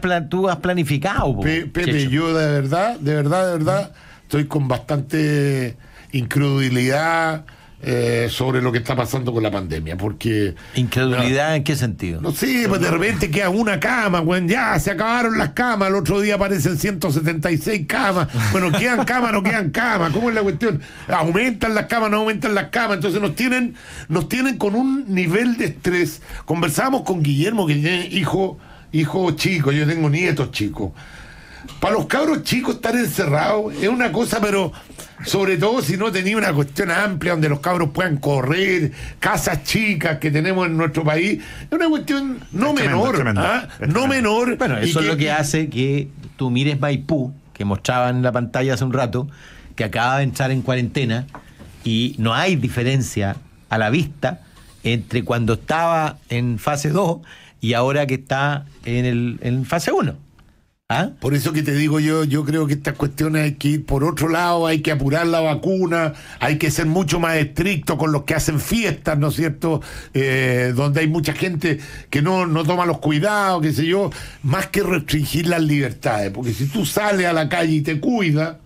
Speaker 1: planificado. Pepe, yo de verdad, de verdad, de verdad, estoy con bastante incredulidad eh, sobre lo que está pasando con la pandemia, porque... ¿Incredulidad ah, en qué sentido? No sé, pues de repente queda una cama, bueno, ya se acabaron las camas, el otro día aparecen 176 camas, bueno, quedan camas, no quedan camas, ¿cómo es la cuestión? ¿Aumentan las camas, no aumentan las camas? Entonces nos tienen, nos tienen con un nivel de estrés. Conversamos con Guillermo, que tiene hijo, hijo chico, yo tengo nietos chicos para los cabros chicos estar encerrados es una cosa, pero sobre todo si no tenía una cuestión amplia donde los cabros puedan correr, casas chicas que tenemos en nuestro país, es una cuestión no menor, ¿ah? no menor. Bueno, eso es lo que
Speaker 3: hace que
Speaker 1: tú mires Maipú,
Speaker 3: que mostraba en la pantalla hace un rato, que acaba de entrar en cuarentena y no hay diferencia a la vista entre cuando estaba en fase 2
Speaker 1: y ahora que está en, el, en fase 1. ¿Ah? Por eso que te digo yo, yo creo que estas cuestiones hay que ir por otro lado, hay que apurar la vacuna, hay que ser mucho más estricto con los que hacen fiestas, ¿no es cierto? Eh, donde hay mucha gente que no, toma los cuidados, qué sé yo, más que restringir las libertades, porque si tú sales a la calle y te cuidas,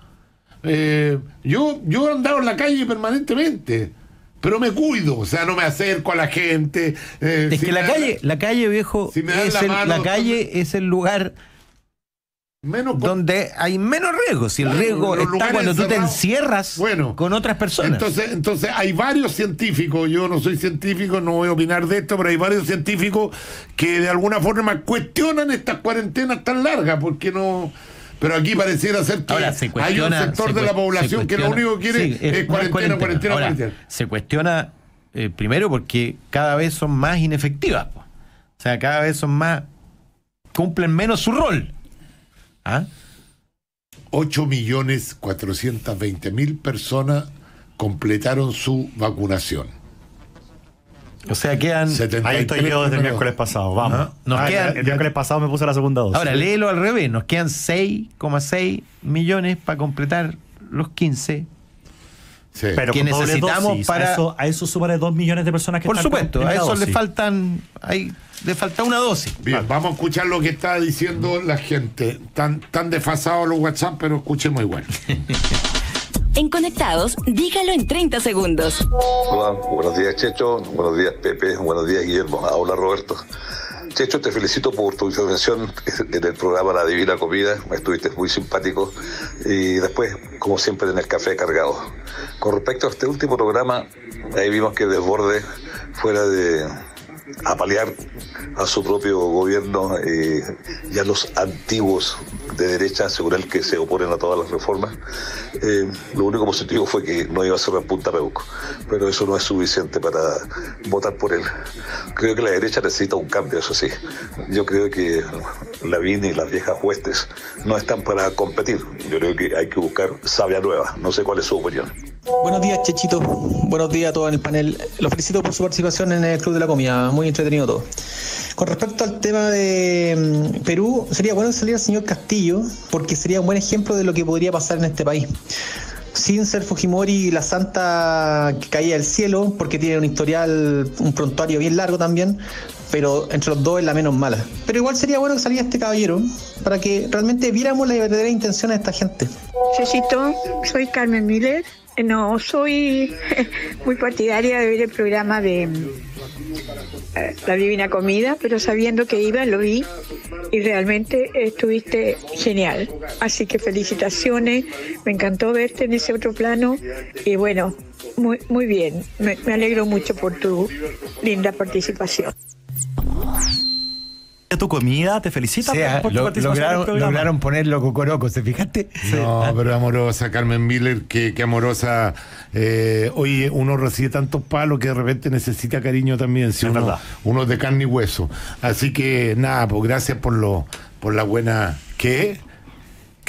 Speaker 1: eh, yo, yo he andado en la calle permanentemente pero me cuido, o sea, no me acerco a la gente. Eh, es que la calle, la, calle viejo, la, calle es el lugar donde hay menos riesgo. Si el riesgo está cuando tú te encierras con otras personas. Entonces, hay varios científicos, yo no soy científico, no voy a opinar de esto, pero hay varios científicos que de alguna forma cuestionan estas cuarentenas tan largas, porque no... Pero aquí pareciera ser que hay un sector de la población que lo único que quiere es, cuarentena, cuarentena, cuarentena,
Speaker 3: Se cuestiona eh, primero porque cada vez son más inefectivas. O
Speaker 1: sea, cada vez son más... cumplen menos su rol. 8.420.000 ¿Ah? 8 mil personas completaron su vacunación. O sea, quedan. Ahí estoy yo desde el miércoles pasado, vamos. Nos ah, el miércoles pasado me puse la segunda dosis. Ahora,
Speaker 3: léelo al revés. Nos quedan 6,6 millones para completar los 15
Speaker 1: pero necesitamos para. A eso,
Speaker 2: a eso dos millones de personas
Speaker 3: que Por supuesto, a eso le
Speaker 1: faltan. Hay, le falta una dosis. Bien, vamos a escuchar lo que está diciendo la gente. Tan, tan desfasados los WhatsApp, pero escuchen muy bueno
Speaker 4: En Conectados, dígalo en 30 segundos.
Speaker 1: Hola, buenos días Checho, buenos días Pepe, buenos días Guillermo, hola Roberto. Checho, te felicito por tu intervención en el programa La Divina Comida. Estuviste muy
Speaker 3: simpático. Y después, como siempre, en el café cargado. Con respecto a este último programa,
Speaker 1: ahí vimos que Desborde fuera de apalear a su propio gobierno eh, y a los antiguos de derecha asegurar que se oponen a todas las reformas. Eh, lo único positivo fue que no iba a ser cerrar Punta Peuco, pero eso no es suficiente para votar por él. Creo que la derecha necesita un cambio, eso sí. Yo creo que la Lavín y las viejas huestes no están para competir. Yo creo que hay que buscar sabia nueva. No sé cuál es su opinión.
Speaker 3: Buenos días, Chechito. Buenos días a todos en el panel. Los felicito por su participación en el Club de la Comida. Muy entretenido todo. Con respecto al tema de mm, Perú, sería bueno salir al señor Castillo porque sería un buen ejemplo de lo que podría pasar en este país. Sin ser Fujimori la santa que caía del cielo, porque tiene un historial, un prontuario bien largo también, pero entre los dos es la menos mala. Pero igual sería bueno que saliera este caballero para que realmente viéramos la verdadera intención de esta gente. Cecito, soy Carmen Miller no, soy eh, muy partidaria de ver el programa de eh, La Divina Comida, pero sabiendo que iba, lo vi y realmente estuviste genial. Así que felicitaciones, me encantó verte en ese otro plano y bueno, muy, muy
Speaker 2: bien, me, me alegro mucho por tu linda participación
Speaker 1: tu comida, te felicita ah, por tu participación lograron, en el lograron
Speaker 2: ponerlo ¿te
Speaker 4: fijaste?
Speaker 1: No, pero amorosa Carmen Miller, qué qué amorosa. hoy eh, uno recibe tantos palos que de repente necesita cariño también, si es uno, uno de carne y hueso. Así que nada, pues gracias por lo por la buena. ¿Qué?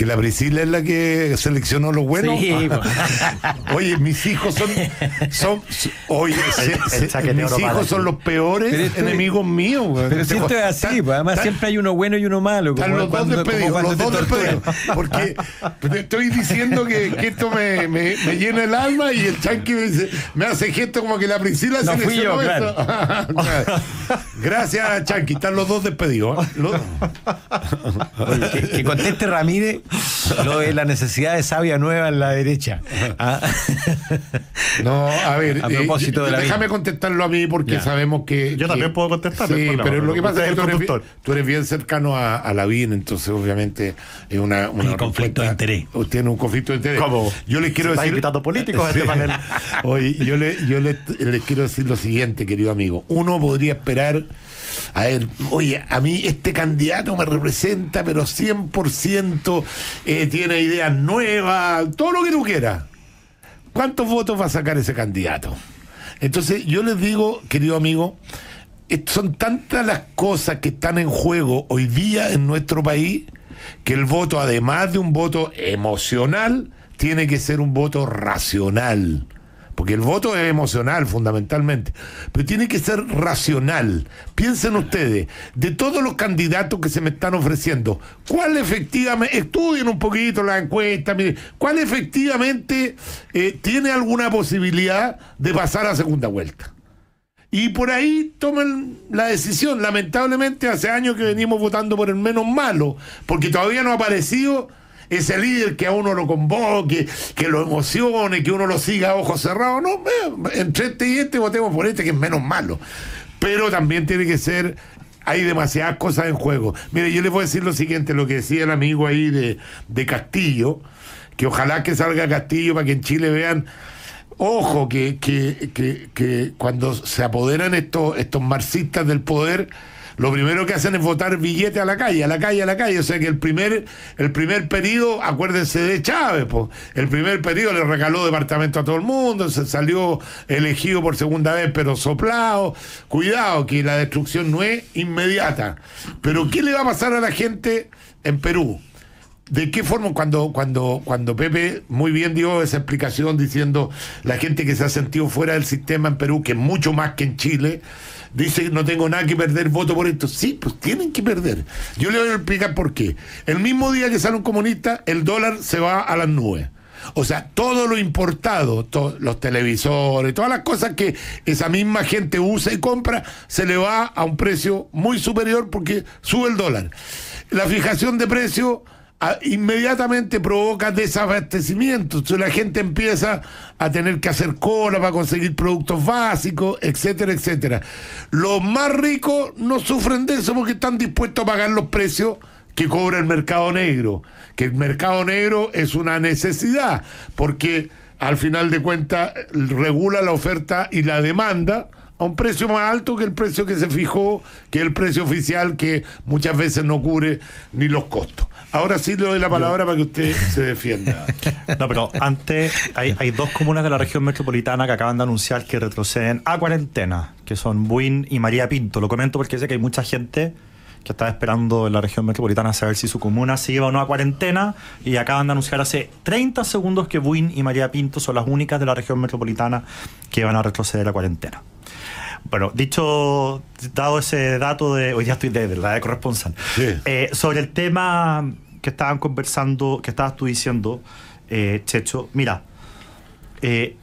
Speaker 1: que la Priscila es la que seleccionó los buenos. Sí, pues. oye, mis hijos son, son oye, mis hijos son los peores este- enemigos míos. Pero si esto es así, pues, además siempre hay uno bueno y
Speaker 3: uno malo. Están los dos despedidos, los dos despedidos. Porque
Speaker 1: estoy diciendo que, esto me, me, llena el alma y el chanqui me, hace gesto como que la Priscila seleccionó fui Claro. Gracias, chanqui. Están los dos despedidos. ¿eh? Los... que conteste Ramírez
Speaker 3: Lo de la necesidad de sabia nueva en la derecha. Ah. No, a ver. A propósito eh, de la Déjame
Speaker 1: contestarlo a mí porque sabemos que. Yo también puedo contestar. Sí, pero lo que pasa es que tú eres, bien, cercano a, a vida entonces obviamente es una. un conflicto de interés. Oh, tiene un conflicto de interés. ¿Cómo? Yo les quiero decir. políticos a este panel. Hoy, yo le, yo les quiero decir lo siguiente, querido amigo. Uno podría esperar a ver, oye, a mí este candidato me representa, pero 100% eh, tiene ideas nuevas, todo lo que tú quieras. ¿Cuántos votos va a sacar ese candidato? Entonces yo les digo, querido amigo, son tantas las cosas que están en juego hoy día en nuestro país que el voto, además de un voto emocional, tiene que ser un voto racional porque el voto es emocional fundamentalmente, pero tiene que ser racional. Piensen ustedes, de todos los candidatos que se me están ofreciendo, ¿cuál efectivamente, estudien un poquito la encuesta, cuál efectivamente eh, tiene alguna posibilidad de pasar a segunda vuelta? Y por ahí toman la decisión. Lamentablemente hace años que venimos votando por el menos malo, porque todavía no ha aparecido ese líder que a uno lo convoque, que lo emocione, que uno lo siga a ojos cerrados. No, eh, entre este y este votemos por este que es menos malo. Pero también tiene que ser hay demasiadas cosas en juego. Mire, yo le voy a decir lo siguiente, lo que decía el amigo ahí de, de, Castillo, que ojalá que salga Castillo para que en Chile vean, ojo, que, cuando se apoderan estos, estos marxistas del poder, lo primero que hacen es votar billete a la calle, a la calle, a la calle. O sea que el primer, el primer periodo, acuérdense de Chávez, el primer pedido le regaló departamento a todo el mundo, se salió elegido por segunda vez, pero soplado. Cuidado, que la destrucción no es inmediata. Pero ¿qué le va a pasar a la gente en Perú? ¿De qué forma cuando, cuando, cuando Pepe muy bien dio esa explicación diciendo la gente que se ha sentido fuera del sistema en Perú, que es mucho más que en Chile, dice no tengo nada que perder, voto por esto. Sí, pues tienen que perder. Yo le voy a explicar por qué. El mismo día que sale un comunista, el dólar se va a las nubes. O sea, todo lo importado, los televisores, todas las cosas que esa misma gente usa y compra, se le va a un precio muy superior porque sube el dólar. La fijación de precio inmediatamente provoca desabastecimiento. Entonces la gente empieza a tener que hacer cola para conseguir productos básicos, etcétera, etcétera. Los más ricos no sufren de eso porque están dispuestos a pagar los precios que cobra el mercado negro. Que el mercado negro es una necesidad porque al final de cuentas eh, regula la oferta y la demanda a un precio más alto que el precio que se fijó, que el precio oficial que muchas veces no cubre ni los costos. Ahora sí le doy la palabra para que usted se defienda.
Speaker 2: No, pero antes hay, dos comunas de la región metropolitana que acaban de anunciar que retroceden a cuarentena, que son Buin y María Pinto. Lo comento porque sé que hay mucha gente que está esperando en la región metropolitana saber si su comuna se iba o no a cuarentena y acaban de anunciar hace 30 segundos que Buin y María Pinto son las únicas de la región metropolitana que van a retroceder a cuarentena. Bueno, dicho, dado ese dato de. Hoy ya estoy de la de corresponsal. Eh, sobre el tema que estaban conversando, que estabas tú diciendo, eh, Checho, mira, eh,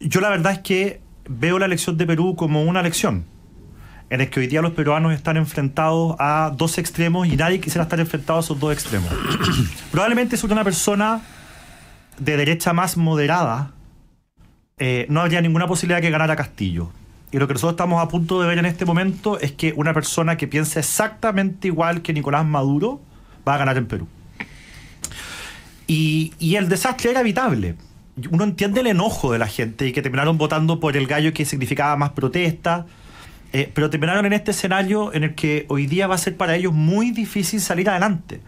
Speaker 2: yo la verdad es que veo la elección de Perú como una elección en la que hoy día los peruanos están enfrentados a dos extremos y nadie quisiera estar enfrentado a esos dos extremos. Probablemente sobre una persona de derecha más moderada no habría ninguna posibilidad de que ganara Castillo. Y lo que nosotros estamos a punto de ver en este momento es que una persona que piensa exactamente igual que Nicolás Maduro va a ganar en Perú. Y, el desastre era evitable. Uno entiende el enojo de la gente y que terminaron votando por el gallo que significaba más protesta, eh, pero terminaron en este escenario en el que hoy día va a ser para ellos muy difícil salir adelante.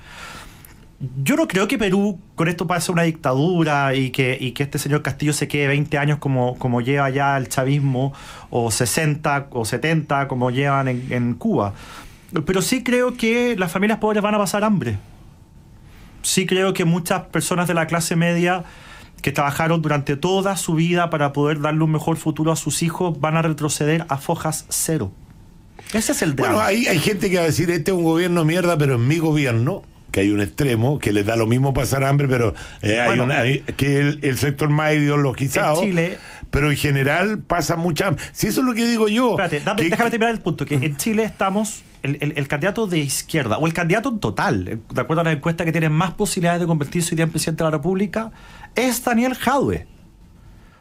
Speaker 2: Yo no creo que Perú con esto pase una dictadura y que, que este señor Castillo se quede 20 años como, como lleva ya el chavismo, o 60 o 70 como llevan en, Cuba. Pero sí creo que las familias pobres van a pasar hambre. Sí creo que muchas personas de la clase media que trabajaron durante toda su vida para poder darle un mejor futuro a sus hijos van a retroceder a fojas cero. Ese es el
Speaker 1: drama. Bueno, ahí hay gente que va a decir, este es un gobierno mierda, pero es mi gobierno que hay un extremo que les da lo mismo pasar hambre, pero eh, hay, una, que el, sector más ideologizado. Chile, pero en general pasa mucha hambre. Si eso es lo que digo yo. Espérate, déjame terminar el punto, que en Chile estamos.
Speaker 2: El, candidato de izquierda, o el candidato en total, eh, de acuerdo a la encuesta que tiene más posibilidades de convertirse hoy día en presidente de la República, es Daniel Jadwe.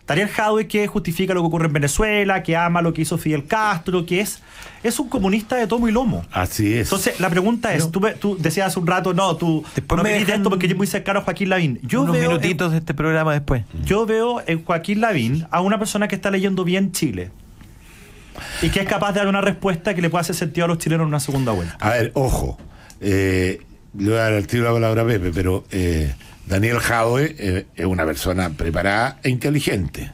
Speaker 2: Tariel Jadwe que justifica lo que ocurre en Venezuela, que ama lo que hizo Fidel Castro, que es, es un comunista de tomo y lomo.
Speaker 1: Así es. Entonces,
Speaker 2: la pregunta es, tú, decías hace un rato, no, tú no me digas esto porque yo muy cercano a Joaquín Lavín. Yo unos minutitos de este programa después. Yo veo en Joaquín Lavín a una persona que está leyendo bien Chile. Y que es capaz de dar una respuesta que le pueda hacer sentido a los chilenos
Speaker 1: en una segunda vuelta. A ver, ojo. Eh, le voy a dar al tiro la palabra a Pepe, pero eh, Daniel Jaue eh, es una persona preparada e inteligente,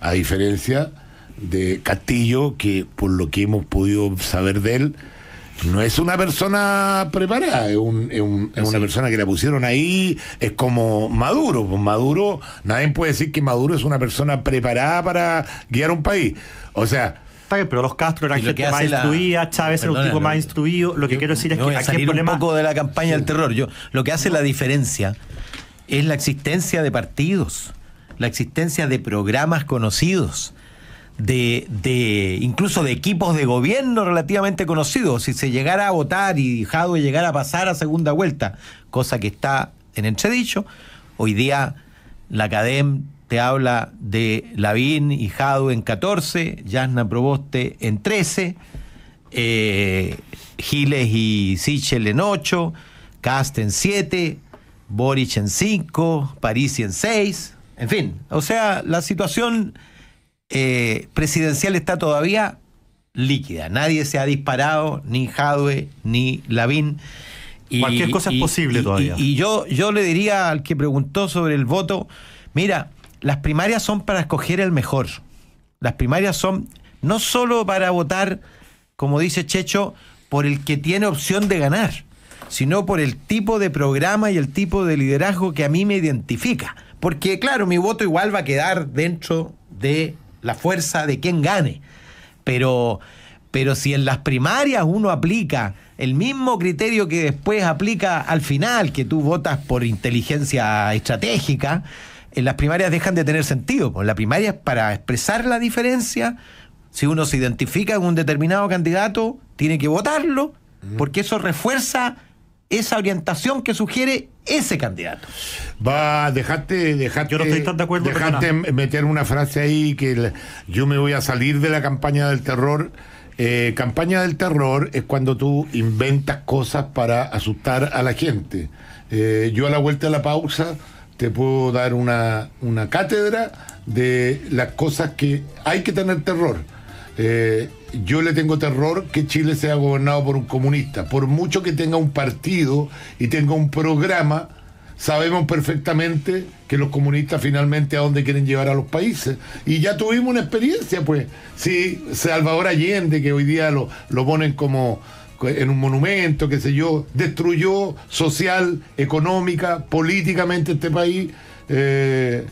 Speaker 1: a diferencia de Castillo, que por lo que hemos podido saber de él, no es una persona preparada, es, una persona que la pusieron ahí, es como Maduro. Pues Maduro, nadie puede decir que Maduro es una persona preparada para guiar un país. O sea, pero los Castro eran gente más instruida, Chávez era un tipo
Speaker 2: más
Speaker 3: instruido. Lo que quiero decir es que aquí el un poco de la campaña del terror. Yo, lo que hace la diferencia es la existencia de partidos, la existencia de programas conocidos, de, incluso de equipos de gobierno relativamente conocidos. Si se llegara a votar y Jadwe llegara a pasar a segunda vuelta, cosa que está en entredicho, hoy día la Academ te habla de Lavín y Jadwe en 14, Yasna Proboste en 13, eh, Giles y Sichel en 8, Cast en 7, Boric en 5, París en 6, en fin. O sea, la situación eh, presidencial está todavía líquida. Nadie se ha disparado, ni Jadwe, ni Lavín.
Speaker 2: Y, Cualquier cosa es posible todavía. Y,
Speaker 3: yo, yo le diría al que preguntó sobre el voto, mira, las primarias son para escoger el mejor. Las primarias son no solo para votar, como dice Checho, por el que tiene opción de ganar, sino por el tipo de programa y el tipo de liderazgo que a mí me identifica. Porque claro, mi voto igual va a quedar dentro de la fuerza de quien gane. Pero, pero si en las primarias uno aplica el mismo criterio que después aplica al final, que tú votas por inteligencia estratégica, en las primarias dejan de tener sentido. En pues. la primaria es para expresar la diferencia. Si uno se identifica con un determinado candidato, tiene que votarlo, porque eso refuerza esa orientación que sugiere ese candidato.
Speaker 1: Va, dejarte yo no estoy tan de acuerdo. meter una frase ahí que yo me voy a salir de la campaña del terror. Eh, campaña del terror es cuando tú inventas cosas para asustar a la gente. Eh, yo a la vuelta de la pausa te puedo dar una, una cátedra de las cosas que hay que tener terror. Eh, yo le tengo terror que Chile sea gobernado por un comunista. Por mucho que tenga un partido y tenga un programa, sabemos perfectamente que los comunistas finalmente a dónde quieren llevar a los países. Y ya tuvimos una experiencia, pues. Si Salvador Allende, que hoy día lo, lo ponen como en un monumento, qué sé yo, destruyó social, económica, políticamente este país. Eh,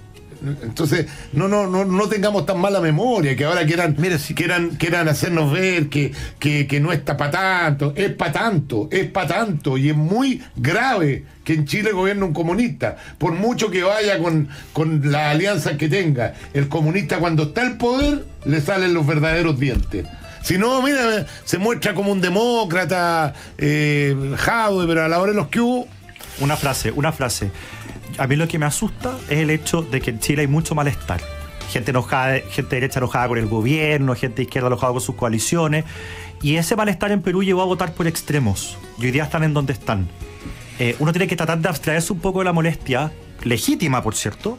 Speaker 1: entonces, no, no, no, no tengamos tan mala memoria, que ahora quieran, si... quieran, quieran hacernos ver que, que, no está para tanto, es para tanto, es para tanto, y es muy grave que en Chile gobierne un comunista, por mucho que vaya con, con la alianza que tenga. El comunista cuando está el poder, le salen los verdaderos dientes. Si no, mira, se muestra como un demócrata, eh, jado, pero a la hora de los que hubo... Una frase, una frase
Speaker 2: a mí lo que me asusta es el hecho de que en Chile hay mucho malestar. Gente enojada, gente derecha enojada con el gobierno, gente izquierda enojada con sus coaliciones. Y ese malestar en Perú llevó a votar por extremos. Y hoy día están en donde están. Eh, uno tiene que tratar de abstraerse un poco de la molestia, legítima por cierto,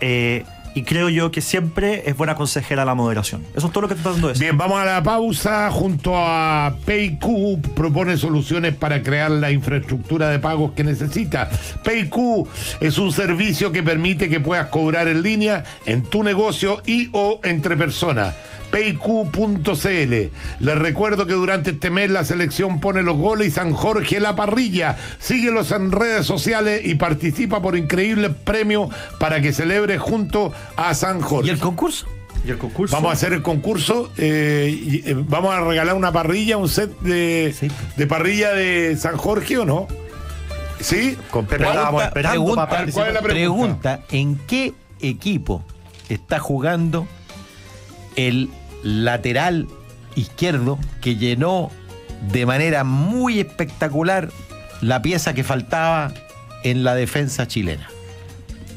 Speaker 2: eh, y creo yo que siempre es buena consejera la moderación.
Speaker 1: Eso es todo lo que estoy dando Bien, vamos a la pausa. Junto a PayQ propone soluciones para crear la infraestructura de pagos que necesita. PayQ es un servicio que permite que puedas cobrar en línea en tu negocio y o entre personas pq.cl. Les recuerdo que durante este mes la selección pone los goles y San Jorge la parrilla. Síguelos en redes sociales y participa por increíbles premios para que celebre junto a San Jorge. ¿Y el concurso? el Vamos a hacer el concurso. Eh, y, eh, vamos a regalar una parrilla, un set de, parrilla de San Jorge o no. ¿Sí? Con ¿Cuál pregunta:
Speaker 3: ¿en qué equipo está jugando el lateral izquierdo que llenó de manera muy espectacular la pieza que faltaba en la defensa chilena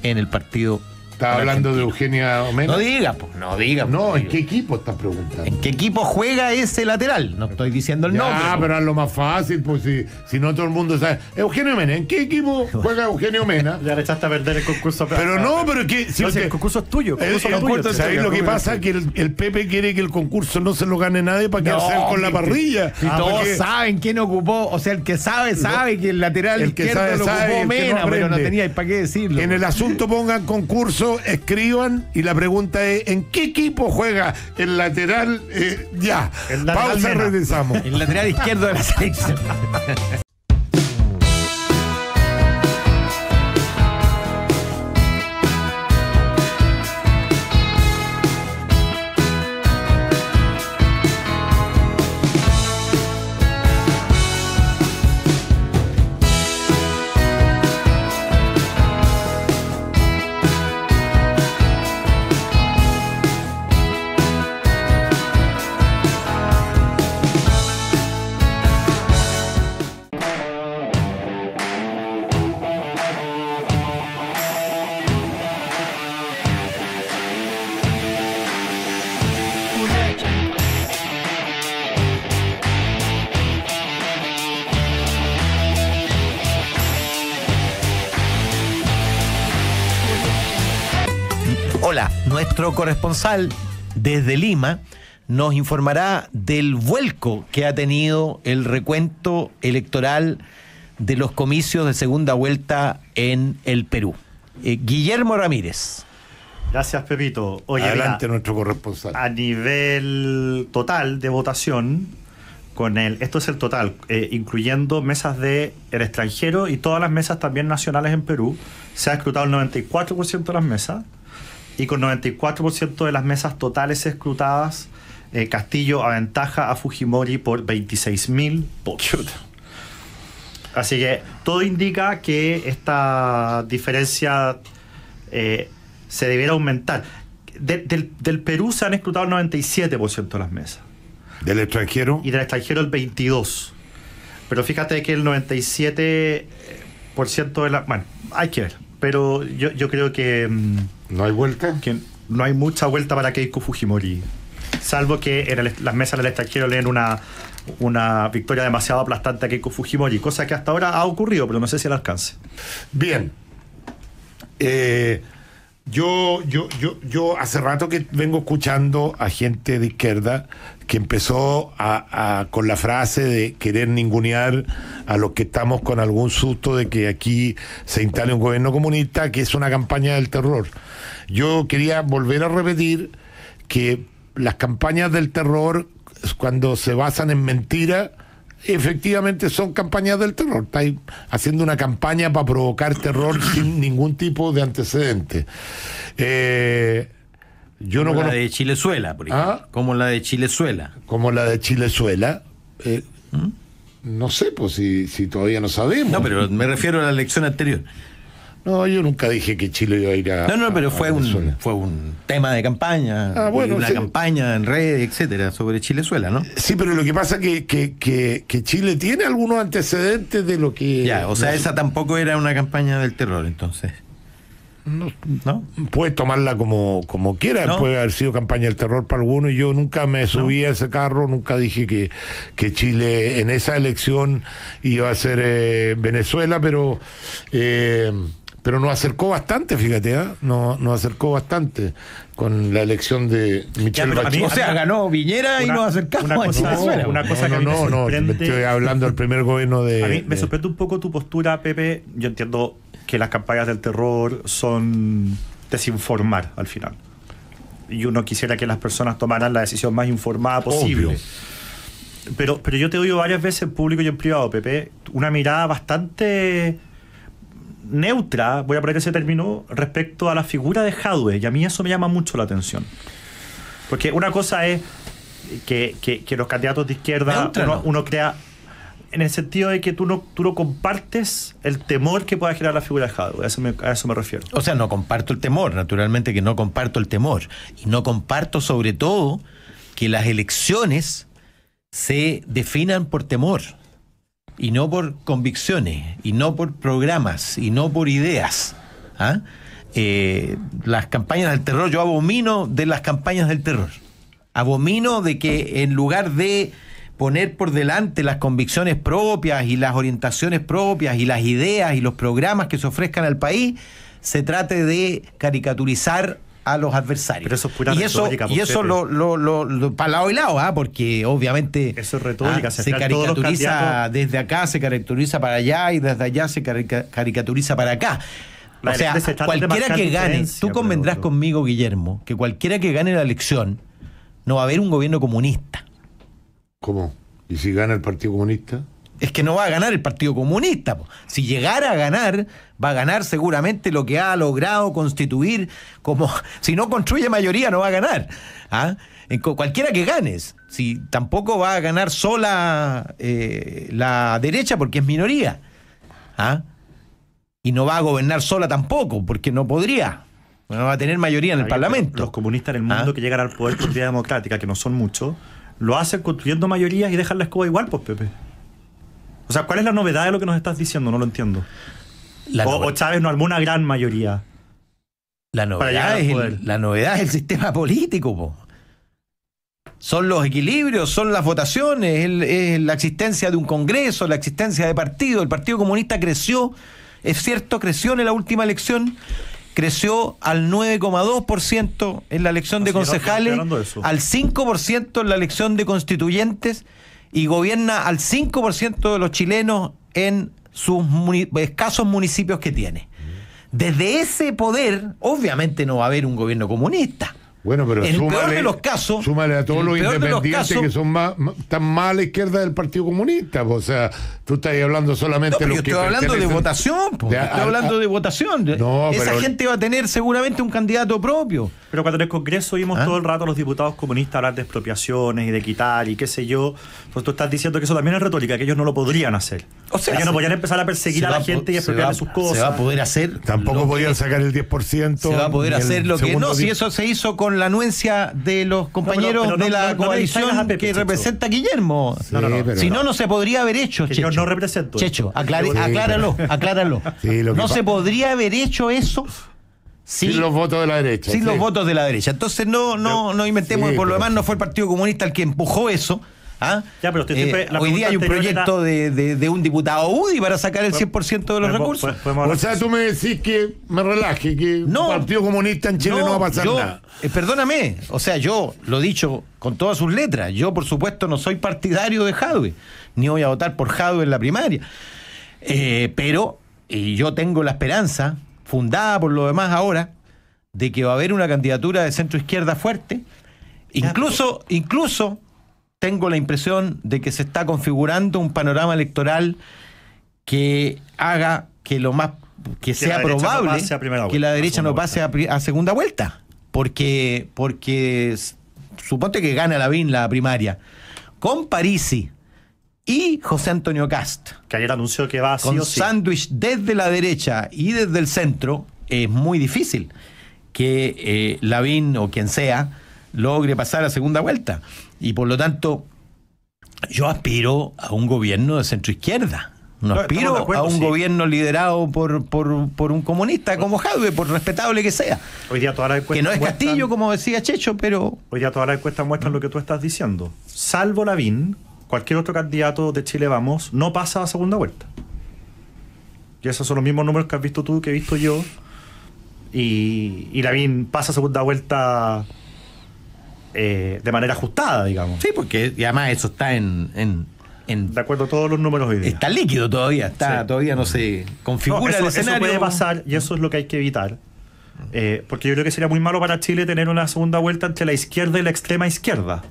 Speaker 3: en el partido estaba hablando de Eugenia Omena. Pues, no diga, no diga. Pues, no,
Speaker 1: ¿en qué equipo estás preguntando? ¿En qué equipo juega ese lateral? No estoy diciendo el nombre. Ah, pero es lo más fácil, pues si, si no todo el mundo sabe. Eugenio Omena, ¿en qué equipo juega Eugenio Omena? ya le a perder el concurso. Pero no, pero que. el, concurso es tuyo. El, eh, concurso eh, es tuyo, lo que pasa? Que el, Pepe quiere que el concurso no se lo gane nadie para quedarse con la parrilla. Y todos saben quién ocupó. O sea, el que sabe, sabe que el lateral izquierdo lo ocupó Omena, pero no tenía, para qué decirlo? En el asunto pongan concurso escriban y la pregunta es: ¿en qué equipo juega el lateral? Eh, ya. El Pausa, regresamos. El lateral izquierdo de la selección.
Speaker 3: corresponsal desde Lima nos informará del vuelco que ha tenido el recuento electoral de los comicios de segunda vuelta en
Speaker 2: el Perú. Eh, Guillermo Ramírez. Gracias, Pepito.
Speaker 1: Oye, Adelante
Speaker 2: nuestro corresponsal. A nivel total de votación, con el, esto es el total, eh, incluyendo mesas de extranjero y todas las mesas también nacionales en Perú, se ha escrutado el 94% de las mesas y con 94% de las mesas totales escrutadas, eh, Castillo aventaja a Fujimori por 26.000 votos. Así que todo indica que esta diferencia eh, se debiera aumentar. del, Perú se han escrutado el 97% de las mesas. ¿Del extranjero? Y del extranjero el 22%. Pero fíjate que el 97% de las... Bueno, hay que ver pero yo, creo que... Mm, ¿No hay vuelta? no hay mucha vuelta para Keiko
Speaker 1: Fujimori.
Speaker 2: Salvo que en las mesas del extranjero leen una, una victoria demasiado aplastante a Keiko Fujimori, cosa que hasta ahora ha ocurrido, pero no sé si al alcance.
Speaker 1: Bien. Eh, yo, yo, yo, yo hace rato que vengo escuchando a gente de izquierda que empezó con la frase de querer ningunear a los que estamos con algún susto de que aquí se instale un gobierno comunista, que es una campaña del terror. Yo quería volver a repetir que las campañas del terror, cuando se basan en mentira, efectivamente son campañas del terror. está haciendo una campaña para provocar terror sin ningún tipo de antecedente. Eh, yo como no la de Chilezuela, por ejemplo. Ah. Como la de Chilezuela. Como la de Chilezuela. Eh, ¿Mm? No sé, pues si, si todavía no sabemos. No, pero me refiero a la lección anterior. No, yo nunca dije que Chile iba a ir a. No, no, pero fue, un, fue un
Speaker 3: tema de campaña. Ah, bueno, una
Speaker 1: campaña en red, etcétera, sobre Chilezuela, ¿no? Sí, pero lo que pasa es que, que, que, Chile tiene algunos antecedentes de lo que. Ya, o sea, esa tampoco era una campaña del terror, entonces no, puede tomarla como, como quiera, puede haber sido campaña del terror para alguno y yo nunca me subí a ese carro, nunca dije que, que, Chile en esa elección iba a ser eh, Venezuela, pero eh, pero nos acercó bastante, fíjate, ¿eh? nos, acercó bastante con la elección de Michelle O sea, ah, ganó Viñera y nos acercamos no, no, no, estoy hablando
Speaker 2: del primer gobierno de... A mí me sorprende un poco tu postura, Pepe. Yo entiendo que las campañas del terror son desinformar al final. Y uno quisiera que las personas tomaran la decisión más informada posible. Pero, pero yo te oído varias veces en público y en privado, Pepe, una mirada bastante neutra, voy a poner ese término, respecto a la figura de Hadwe. Y a mí eso me llama mucho la atención. Porque una cosa es que, los candidatos de izquierda, uno, crea, en el sentido de que tú no, tú no compartes el temor que pueda generar la figura de Hadwe. a eso me refiero.
Speaker 3: O sea, no comparto el temor, naturalmente que no comparto el temor. Y no comparto sobre todo que las elecciones se definan por temor y no por convicciones, y no por programas, y no por ideas. ¿ah? Eh, las campañas del terror, yo abomino de las campañas del terror. Abomino de que en lugar de poner por delante las convicciones propias y las orientaciones propias y las ideas y los programas que se ofrezcan al país, se trate de caricaturizar a los adversarios. y eso, y lo, lo, lo, para lado y lado, ¿ah? porque obviamente eso retórica, ah, se caricaturiza desde acá, se caricaturiza para allá y desde allá se caricaturiza para acá.
Speaker 1: o sea, cualquiera que gane, tú convendrás
Speaker 3: conmigo, Guillermo, que cualquiera que gane la elección, no va a haber un gobierno comunista.
Speaker 1: ¿Cómo? ¿Y si gana el Partido Comunista?
Speaker 3: es que no va a ganar el Partido Comunista. Si llegara a ganar, va a ganar seguramente lo que ha logrado constituir como... Si no construye mayoría, no va a ganar. ¿ah? Cualquiera que ganes, si tampoco va a ganar sola eh, la derecha porque es minoría. ¿ah? Y no va a gobernar sola
Speaker 2: tampoco, porque no podría. No va a tener mayoría en el Parlamento. Los comunistas en el mundo ¿ah? que llegan al poder por vía democrática, que no son muchos, lo hacen construyendo mayorías y dejan la escoba igual, pues Pepe. O sea, ¿cuál es la novedad de lo que nos estás diciendo? No lo entiendo. o, Chávez no armó una gran mayoría. La novedad, es el, sistema político,
Speaker 3: Son los equilibrios, son las votaciones, es la existencia de un Congreso, la existencia de partido. El Partido Comunista creció, es cierto, creció en la última elección, creció al 9,2% en la elección de concejales, al 5% en la elección de constituyentes y gobierna al 5% de los chilenos en sus escasos municipios que tiene. Desde ese poder, obviamente no va a haber un gobierno comunista. Bueno, pero súmale,
Speaker 1: los casos. a todos los independientes que son más, tan más a la izquierda del Partido Comunista. O sea, tú estás hablando solamente de los yo estoy hablando de votación. Po. estoy hablando
Speaker 3: de votación. Esa gente va a tener seguramente un candidato propio.
Speaker 2: Pero cuando en el Congreso vimos ¿Ah? todo el rato a los diputados comunistas hablar de expropiaciones y de quitar y qué sé yo. Pues tú estás diciendo que eso también es retórica, que ellos no lo podrían hacer. O sea, ellos no podían empezar a perseguir a la gente y expropiar sus cosas. Se va a poder
Speaker 3: hacer. Tampoco podían sacar el 10%.
Speaker 1: Se va a poder hacer lo que. No, si eso
Speaker 3: se hizo con la anuencia de los compañeros de la coalición que representa Guillermo. si no, no se podría haber hecho, Checho. no represento. Checho, acláralo, acláralo. no se podría haber hecho eso sin, los votos de la derecha. Sin los votos de la derecha. Entonces no, no, no inventemos, por lo demás no fue el Partido Comunista el que empujó eso, ¿Ah? Eh, hoy día hay un proyecto de, un diputado UDI para sacar el 100% de los recursos. o sea, tú me decís que me relaje,
Speaker 1: que no, el
Speaker 3: Partido Comunista en Chile no, va a pasar nada. Eh, perdóname, o sea, yo lo he dicho con todas sus letras, yo por supuesto no soy partidario de Jadwe, ni voy a votar por Jadwe en la primaria. Eh, pero yo tengo la esperanza, fundada por lo demás ahora, de que va a haber una candidatura de centro izquierda fuerte. Incluso, incluso tengo la impresión de que se está configurando un panorama electoral que haga que lo más que, sea probable que la derecha no pase a, segunda vuelta, porque porque suponte que gana Lavín la primaria con Parisi y José
Speaker 2: Antonio Cast. Que ayer anunció que va a Con
Speaker 3: sándwich desde la derecha y desde el centro es muy difícil que eh, Lavín o quien sea logre pasar a segunda vuelta. Y por lo tanto, yo aspiro a un gobierno de centro-izquierda. no aspiro a un gobierno liderado por, un comunista
Speaker 2: como Jadwe, por respetable que sea. Hoy día todas las Que no es Castillo, como decía Checho, pero. Hoy día todas las encuestas muestran lo que tú estás diciendo. Salvo Lavín, cualquier otro candidato de Chile Vamos no pasa a segunda vuelta. Y esos son los mismos números que has visto tú, que he visto yo. Y, y Lavín pasa a segunda vuelta eh, de manera ajustada, digamos.
Speaker 3: Sí, porque además eso está en, De acuerdo a todos
Speaker 2: los números hoy Está líquido todavía, está, todavía no se configura eso, el escenario. Eso puede pasar y eso es lo que hay que evitar. Eh, porque yo creo que sería muy malo para Chile tener una segunda vuelta entre la izquierda y la extrema izquierda.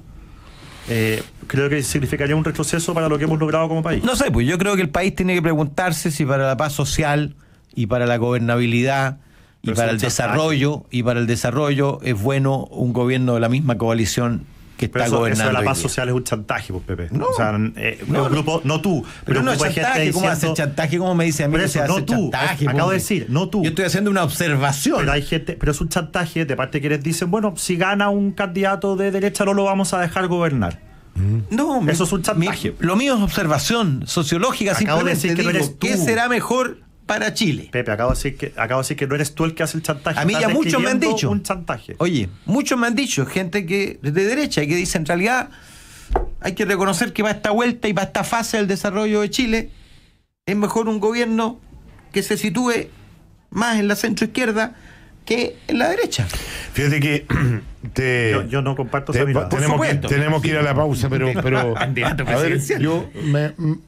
Speaker 2: Eh, creo que significaría un retroceso para lo que hemos logrado como
Speaker 3: país. No sé, pues yo creo que el país tiene que preguntarse si para la paz social y para la gobernabilidad y para el desarrollo y para el desarrollo es bueno un gobierno de la misma
Speaker 2: coalición que está gobernando. Eso la paz social es un chantaje, pues, Pepe. No, o sea, eh, no, grupo, no tú, pero, pero no chantaje, ¿cómo hace
Speaker 3: chantaje? ¿Cómo me dice a mí no tú, chantaje? Pues, acabo de
Speaker 2: decir, no tú. Yo estoy haciendo una observación. Pero hay gente, pero es un chantaje de parte que les dicen, bueno, si gana un candidato de derecha no lo vamos a dejar gobernar. Mm. No, eso es un chantaje. lo mío es observación sociológica. Acabo de decir que ¿Qué será mejor para Chile. Pepe, acabo de decir que, acabo de que no eres tú el que hace el chantaje. A mí ya muchos me han dicho. Un chantaje. Oye, muchos me han dicho, gente que
Speaker 3: de derecha y que dice en realidad hay que reconocer que va esta vuelta y para esta fase del desarrollo de Chile es mejor un gobierno que se sitúe más en
Speaker 2: la centro izquierda que en la derecha. Fíjate que yo, no comparto esa Tenemos, que, tenemos que ir a la pausa, pero, pero a yo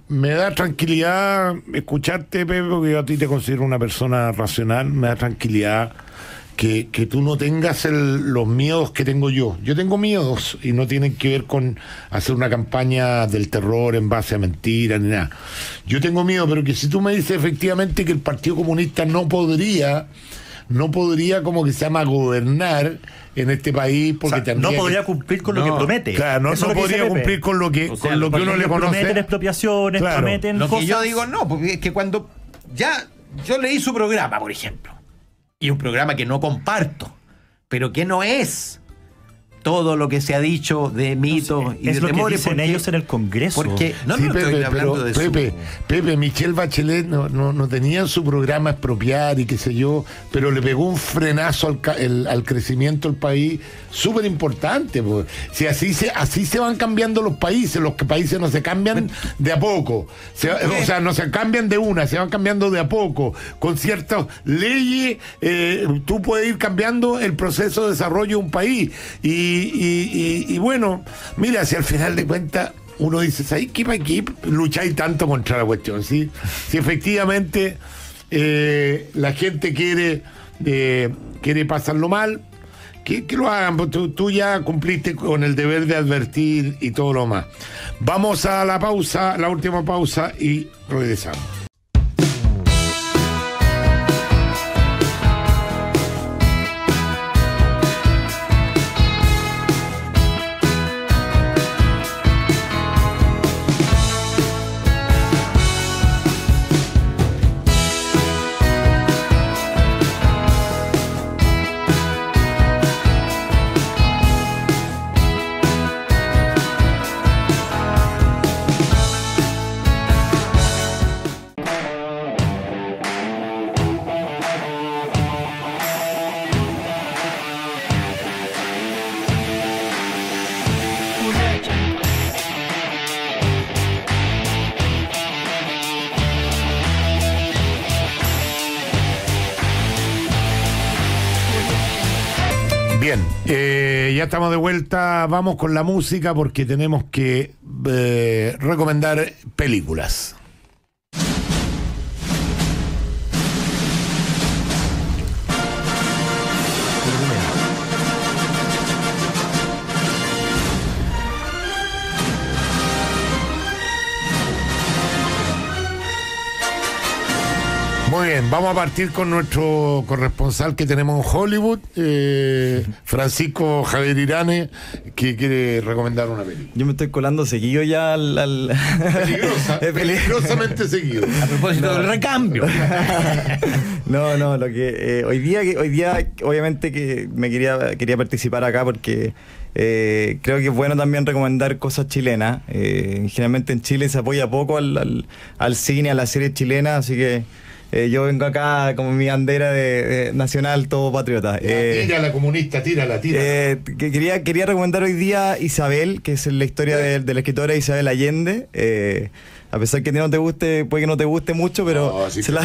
Speaker 1: me, da tranquilidad escucharte, Pepe, porque yo a ti te considero una persona racional, me da tranquilidad. Que, que tú no tengas los miedos que tengo yo. Yo tengo miedos y no tienen que ver con hacer una campaña del terror en base a mentiras ni nada. Yo tengo miedo, pero que si tú me dices efectivamente que el Partido Comunista no podría no podría como que se llama gobernar en este país porque o no podría cumplir con lo que promete claro no, podría cumplir con lo que con lo que uno le conoce prometen expropiaciones
Speaker 3: prometen lo que yo digo no porque es que cuando ya yo leí su programa por ejemplo y un programa que no comparto pero que no es todo lo que se ha dicho de mitos y es de lo
Speaker 1: ellos en el Congreso. Porque, no, no, Pepe, estoy hablando de Pepe, Pepe, Michelle Bachelet no, no, tenía su programa expropiar y qué sé yo, pero le pegó un frenazo al, al crecimiento del país súper importante. Si así se, así se van cambiando los países, los países no se cambian de a poco. o sea, no se cambian de una, se van cambiando de a poco. Con ciertas leyes, eh, tú puedes ir cambiando el proceso de desarrollo de un país. Y y, bueno, mira, si al final de cuentas uno dice, hay qué para lucháis tanto contra la cuestión? ¿sí? Si efectivamente eh, la gente quiere, eh, quiere pasarlo mal, que, lo hagan, porque tú, ya cumpliste con el deber de advertir y todo lo más. Vamos a la pausa, la última pausa y regresamos. ya estamos de vuelta, vamos con la música porque tenemos que eh, recomendar películas. vamos a partir con nuestro corresponsal que tenemos en Hollywood, eh, Francisco Javier Irane, que quiere recomendar una peli Yo me estoy colando seguido ya al. peligrosamente seguido. A propósito del recambio.
Speaker 4: no, no, lo que. Eh, hoy, día, hoy día, obviamente, que me quería, quería participar acá porque. Eh, creo que es bueno también recomendar cosas chilenas. generalmente en Chile se apoya poco al, cine, a la serie chilena, así que eh, yo vengo acá como mi bandera de, nacional, todo patriota. tírala, eh,
Speaker 1: comunista, tírala, tírala. Eh,
Speaker 4: quería, quería recomendar hoy día Isabel, que es la historia de, la escritora Isabel Allende. a pesar que no te guste, puede que no te guste mucho, pero. No, se, la,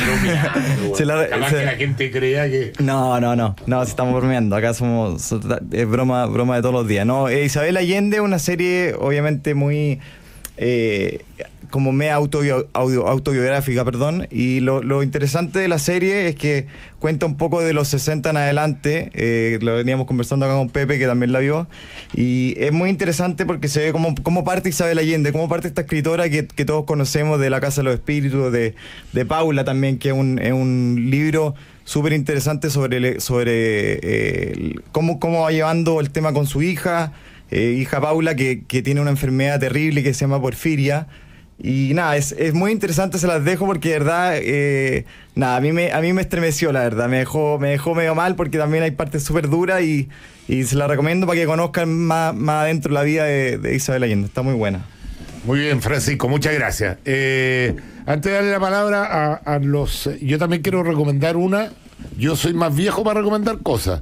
Speaker 4: que la
Speaker 1: gente crea
Speaker 4: que. No, no, no. No, estamos bromeando. Acá somos. Es broma, broma de todos los días. No, Isabel Allende, una serie obviamente muy como me autobiográfica, perdón. Y lo, lo, interesante de la serie es que cuenta un poco de los 60 en adelante. Eh, lo veníamos conversando acá con Pepe, que también la vio. Y es muy interesante porque se ve cómo, como parte Isabel Allende, cómo parte esta escritora que, que, todos conocemos de La Casa de los Espíritus, de, de Paula también, que es un, es un libro súper interesante sobre, sobre eh, cómo, cómo va llevando el tema con su hija. Eh, hija Paula, que, que tiene una enfermedad terrible que se llama porfiria, y nada, es, es, muy interesante, se las dejo porque de verdad, eh, nada, a mí, me, a mí me estremeció, la verdad, me dejó, me dejó medio mal porque también hay partes súper duras y, y, se las recomiendo para que conozcan más,
Speaker 1: más adentro la vida de, Isabel Allende, está muy buena. Muy bien, Francisco, muchas gracias. Eh, antes de darle la palabra a los... Yo también quiero recomendar una yo soy más viejo para recomendar cosas.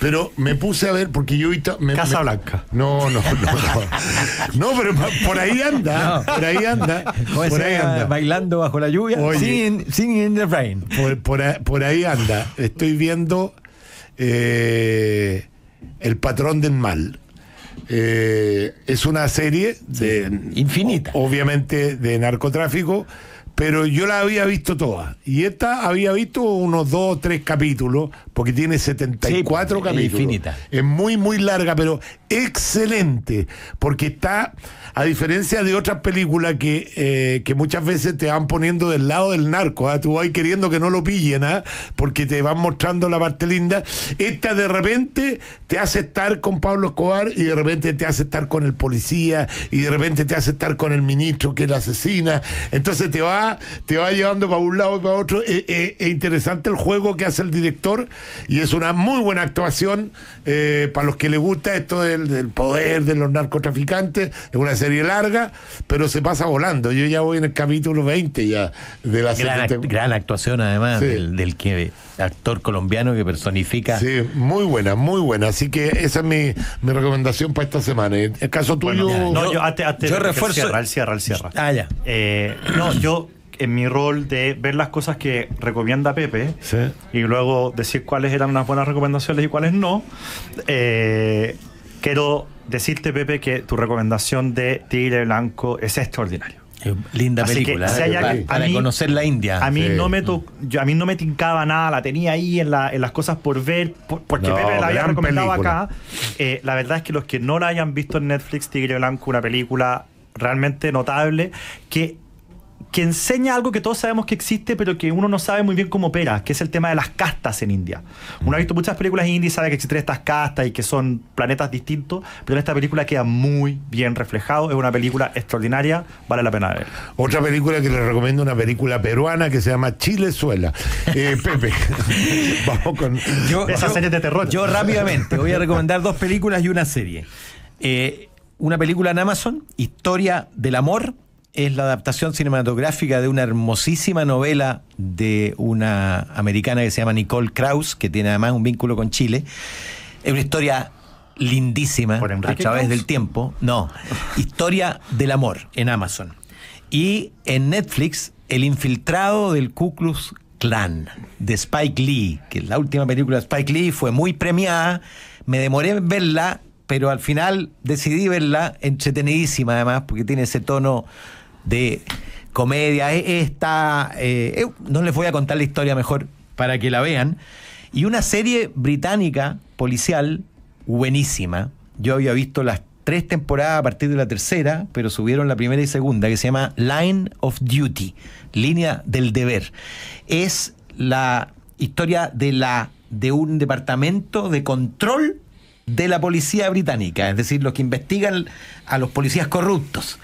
Speaker 1: Pero me puse a ver porque yo ahorita. Me, Casa Blanca. No, no, no, no. pero por ahí anda. Por ahí anda. Por ahí anda. Bailando bajo la lluvia. in the rain. Por, ahí anda. Estoy viendo eh, El patrón del mal. Eh, es una serie de, infinita. obviamente de narcotráfico pero yo la había visto toda. Y esta había visto unos dos o tres capítulos, porque tiene 74 cuatro capítulos. Infinita. Es muy, muy larga, pero excelente, porque está a diferencia de otras películas eh, que, muchas veces te van poniendo del lado del narco, ¿ah? tú vas queriendo que no lo pillen, ¿ah? porque te van mostrando la parte linda. Esta de repente te hace estar con Pablo Escobar y de repente te hace estar con el policía y de repente te hace estar con el ministro que la asesina. Entonces te va, te va llevando para un lado y para otro. Eh, eh, es interesante el juego que hace el director y es una muy buena actuación para los que les gusta esto del, poder de los narcotraficantes. Es una serie larga, pero se pasa volando. Yo ya voy en el capítulo 20 ya de la gran, gran actuación además del, que, actor colombiano que personifica. Sí, muy buena, muy buena. Así que esa es mi, recomendación para esta semana. En el caso tuyo... no, yo, refuerzo... el cierra, el cierra.
Speaker 2: Ah, ya. Eh, no, yo en mi rol de ver las cosas que recomienda Pepe y luego decir cuáles eran unas buenas recomendaciones y cuáles no. Eh, Quiero decirte, Pepe, que tu recomendación de Tigre Blanco es extraordinaria. Linda película. ¿eh? para, conocer la India. A mí, no me a mí no me tincaba nada, la tenía ahí en, las cosas por ver, porque Pepe la había recomendado acá. Eh, la verdad es que los que no la hayan visto en Netflix, Tigre Blanco, una película realmente notable, que que enseña algo que todos sabemos que existe, pero que uno no sabe muy bien cómo opera, que es el tema de las castas en India. Uno ha visto muchas películas India y sabe que existen estas castas y que son planetas distintos, pero en esta
Speaker 1: película queda muy bien reflejado. Es una película extraordinaria, vale la pena ver. Otra película que les recomiendo, una película peruana que se llama Chile suela eh, Pepe, vamos con esa serie de terror. Yo rápidamente voy a recomendar
Speaker 3: dos películas
Speaker 1: y una serie.
Speaker 3: Eh, una película en Amazon, Historia del Amor, es la adaptación cinematográfica de una hermosísima novela de una americana que se llama Nicole Krauss, que tiene además un vínculo con Chile. Es una historia lindísima a través del tiempo. No, historia del amor en Amazon. Y en Netflix, El infiltrado del Ku Klux Klan de Spike Lee, que es la última película de Spike Lee fue muy premiada. Me demoré en verla, pero al final decidí verla, entretenidísima además, porque tiene ese tono de comedia. Esta, eh, eh, no les voy a contar la historia mejor para que la vean. Y una serie británica policial buenísima. Yo había visto las tres temporadas a partir de la tercera, pero subieron la primera y segunda, que se llama Line of Duty, línea del deber. Es la historia de, la, de un departamento de control de la policía británica, es decir, los que investigan a los policías corruptos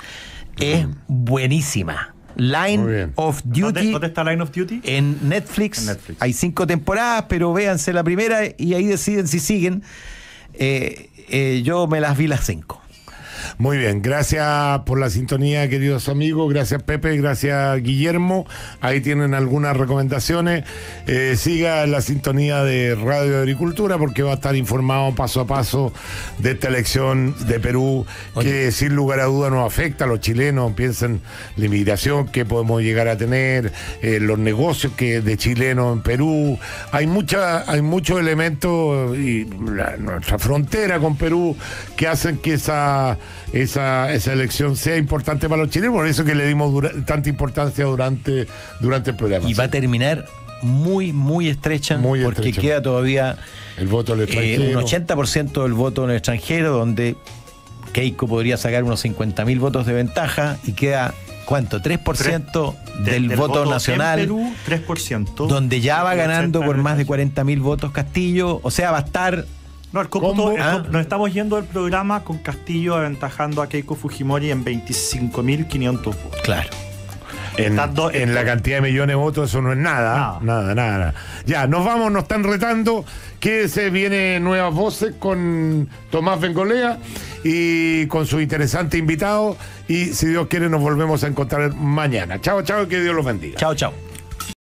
Speaker 3: es buenísima.
Speaker 2: Line of Duty. ¿Dónde, está Line of
Speaker 3: Duty? En Netflix. Hay cinco temporadas, pero
Speaker 1: véanse la primera y ahí deciden si siguen. Eh, eh, yo me las vi las cinco. Muy bien, gracias por la sintonía, queridos amigos. Gracias, Pepe. Gracias, Guillermo. Ahí tienen algunas recomendaciones. Eh, siga la sintonía de Radio Agricultura porque va a estar informado paso a paso de esta elección de Perú que sin lugar a duda nos afecta a los chilenos. Piensen la inmigración que podemos llegar a tener, eh, los negocios que de chilenos en Perú. Hay mucha, hay muchos elementos y nuestra frontera con Perú que hacen que esa esa, esa elección sea importante para los chilenos, por eso que le dimos tanta importancia durante, durante el programa. Y va a terminar muy, muy estrecha, porque
Speaker 3: queda todavía el voto eh, un 80% del voto en el extranjero, donde Keiko podría sacar unos 50.000 votos de ventaja y queda ¿cuánto? 3% del, voto, nacional. Perú,
Speaker 2: 3%. Donde ya va ganando
Speaker 3: por más de 40.000
Speaker 2: votos Castillo. O sea, va a estar no, ah. nos estamos yendo al programa con Castillo aventajando a Keiko Fujimori en 25.500 votos.
Speaker 3: Claro.
Speaker 1: En, este- la cantidad de millones de votos eso no es nada, nada, nada, Ya, nos vamos, nos están retando. se viene Nuevas Voces con Tomás Bengolea y con su interesante invitado. Y si Dios quiere, nos volvemos a encontrar mañana. Chao, chao, que Dios los bendiga. Chao, chao.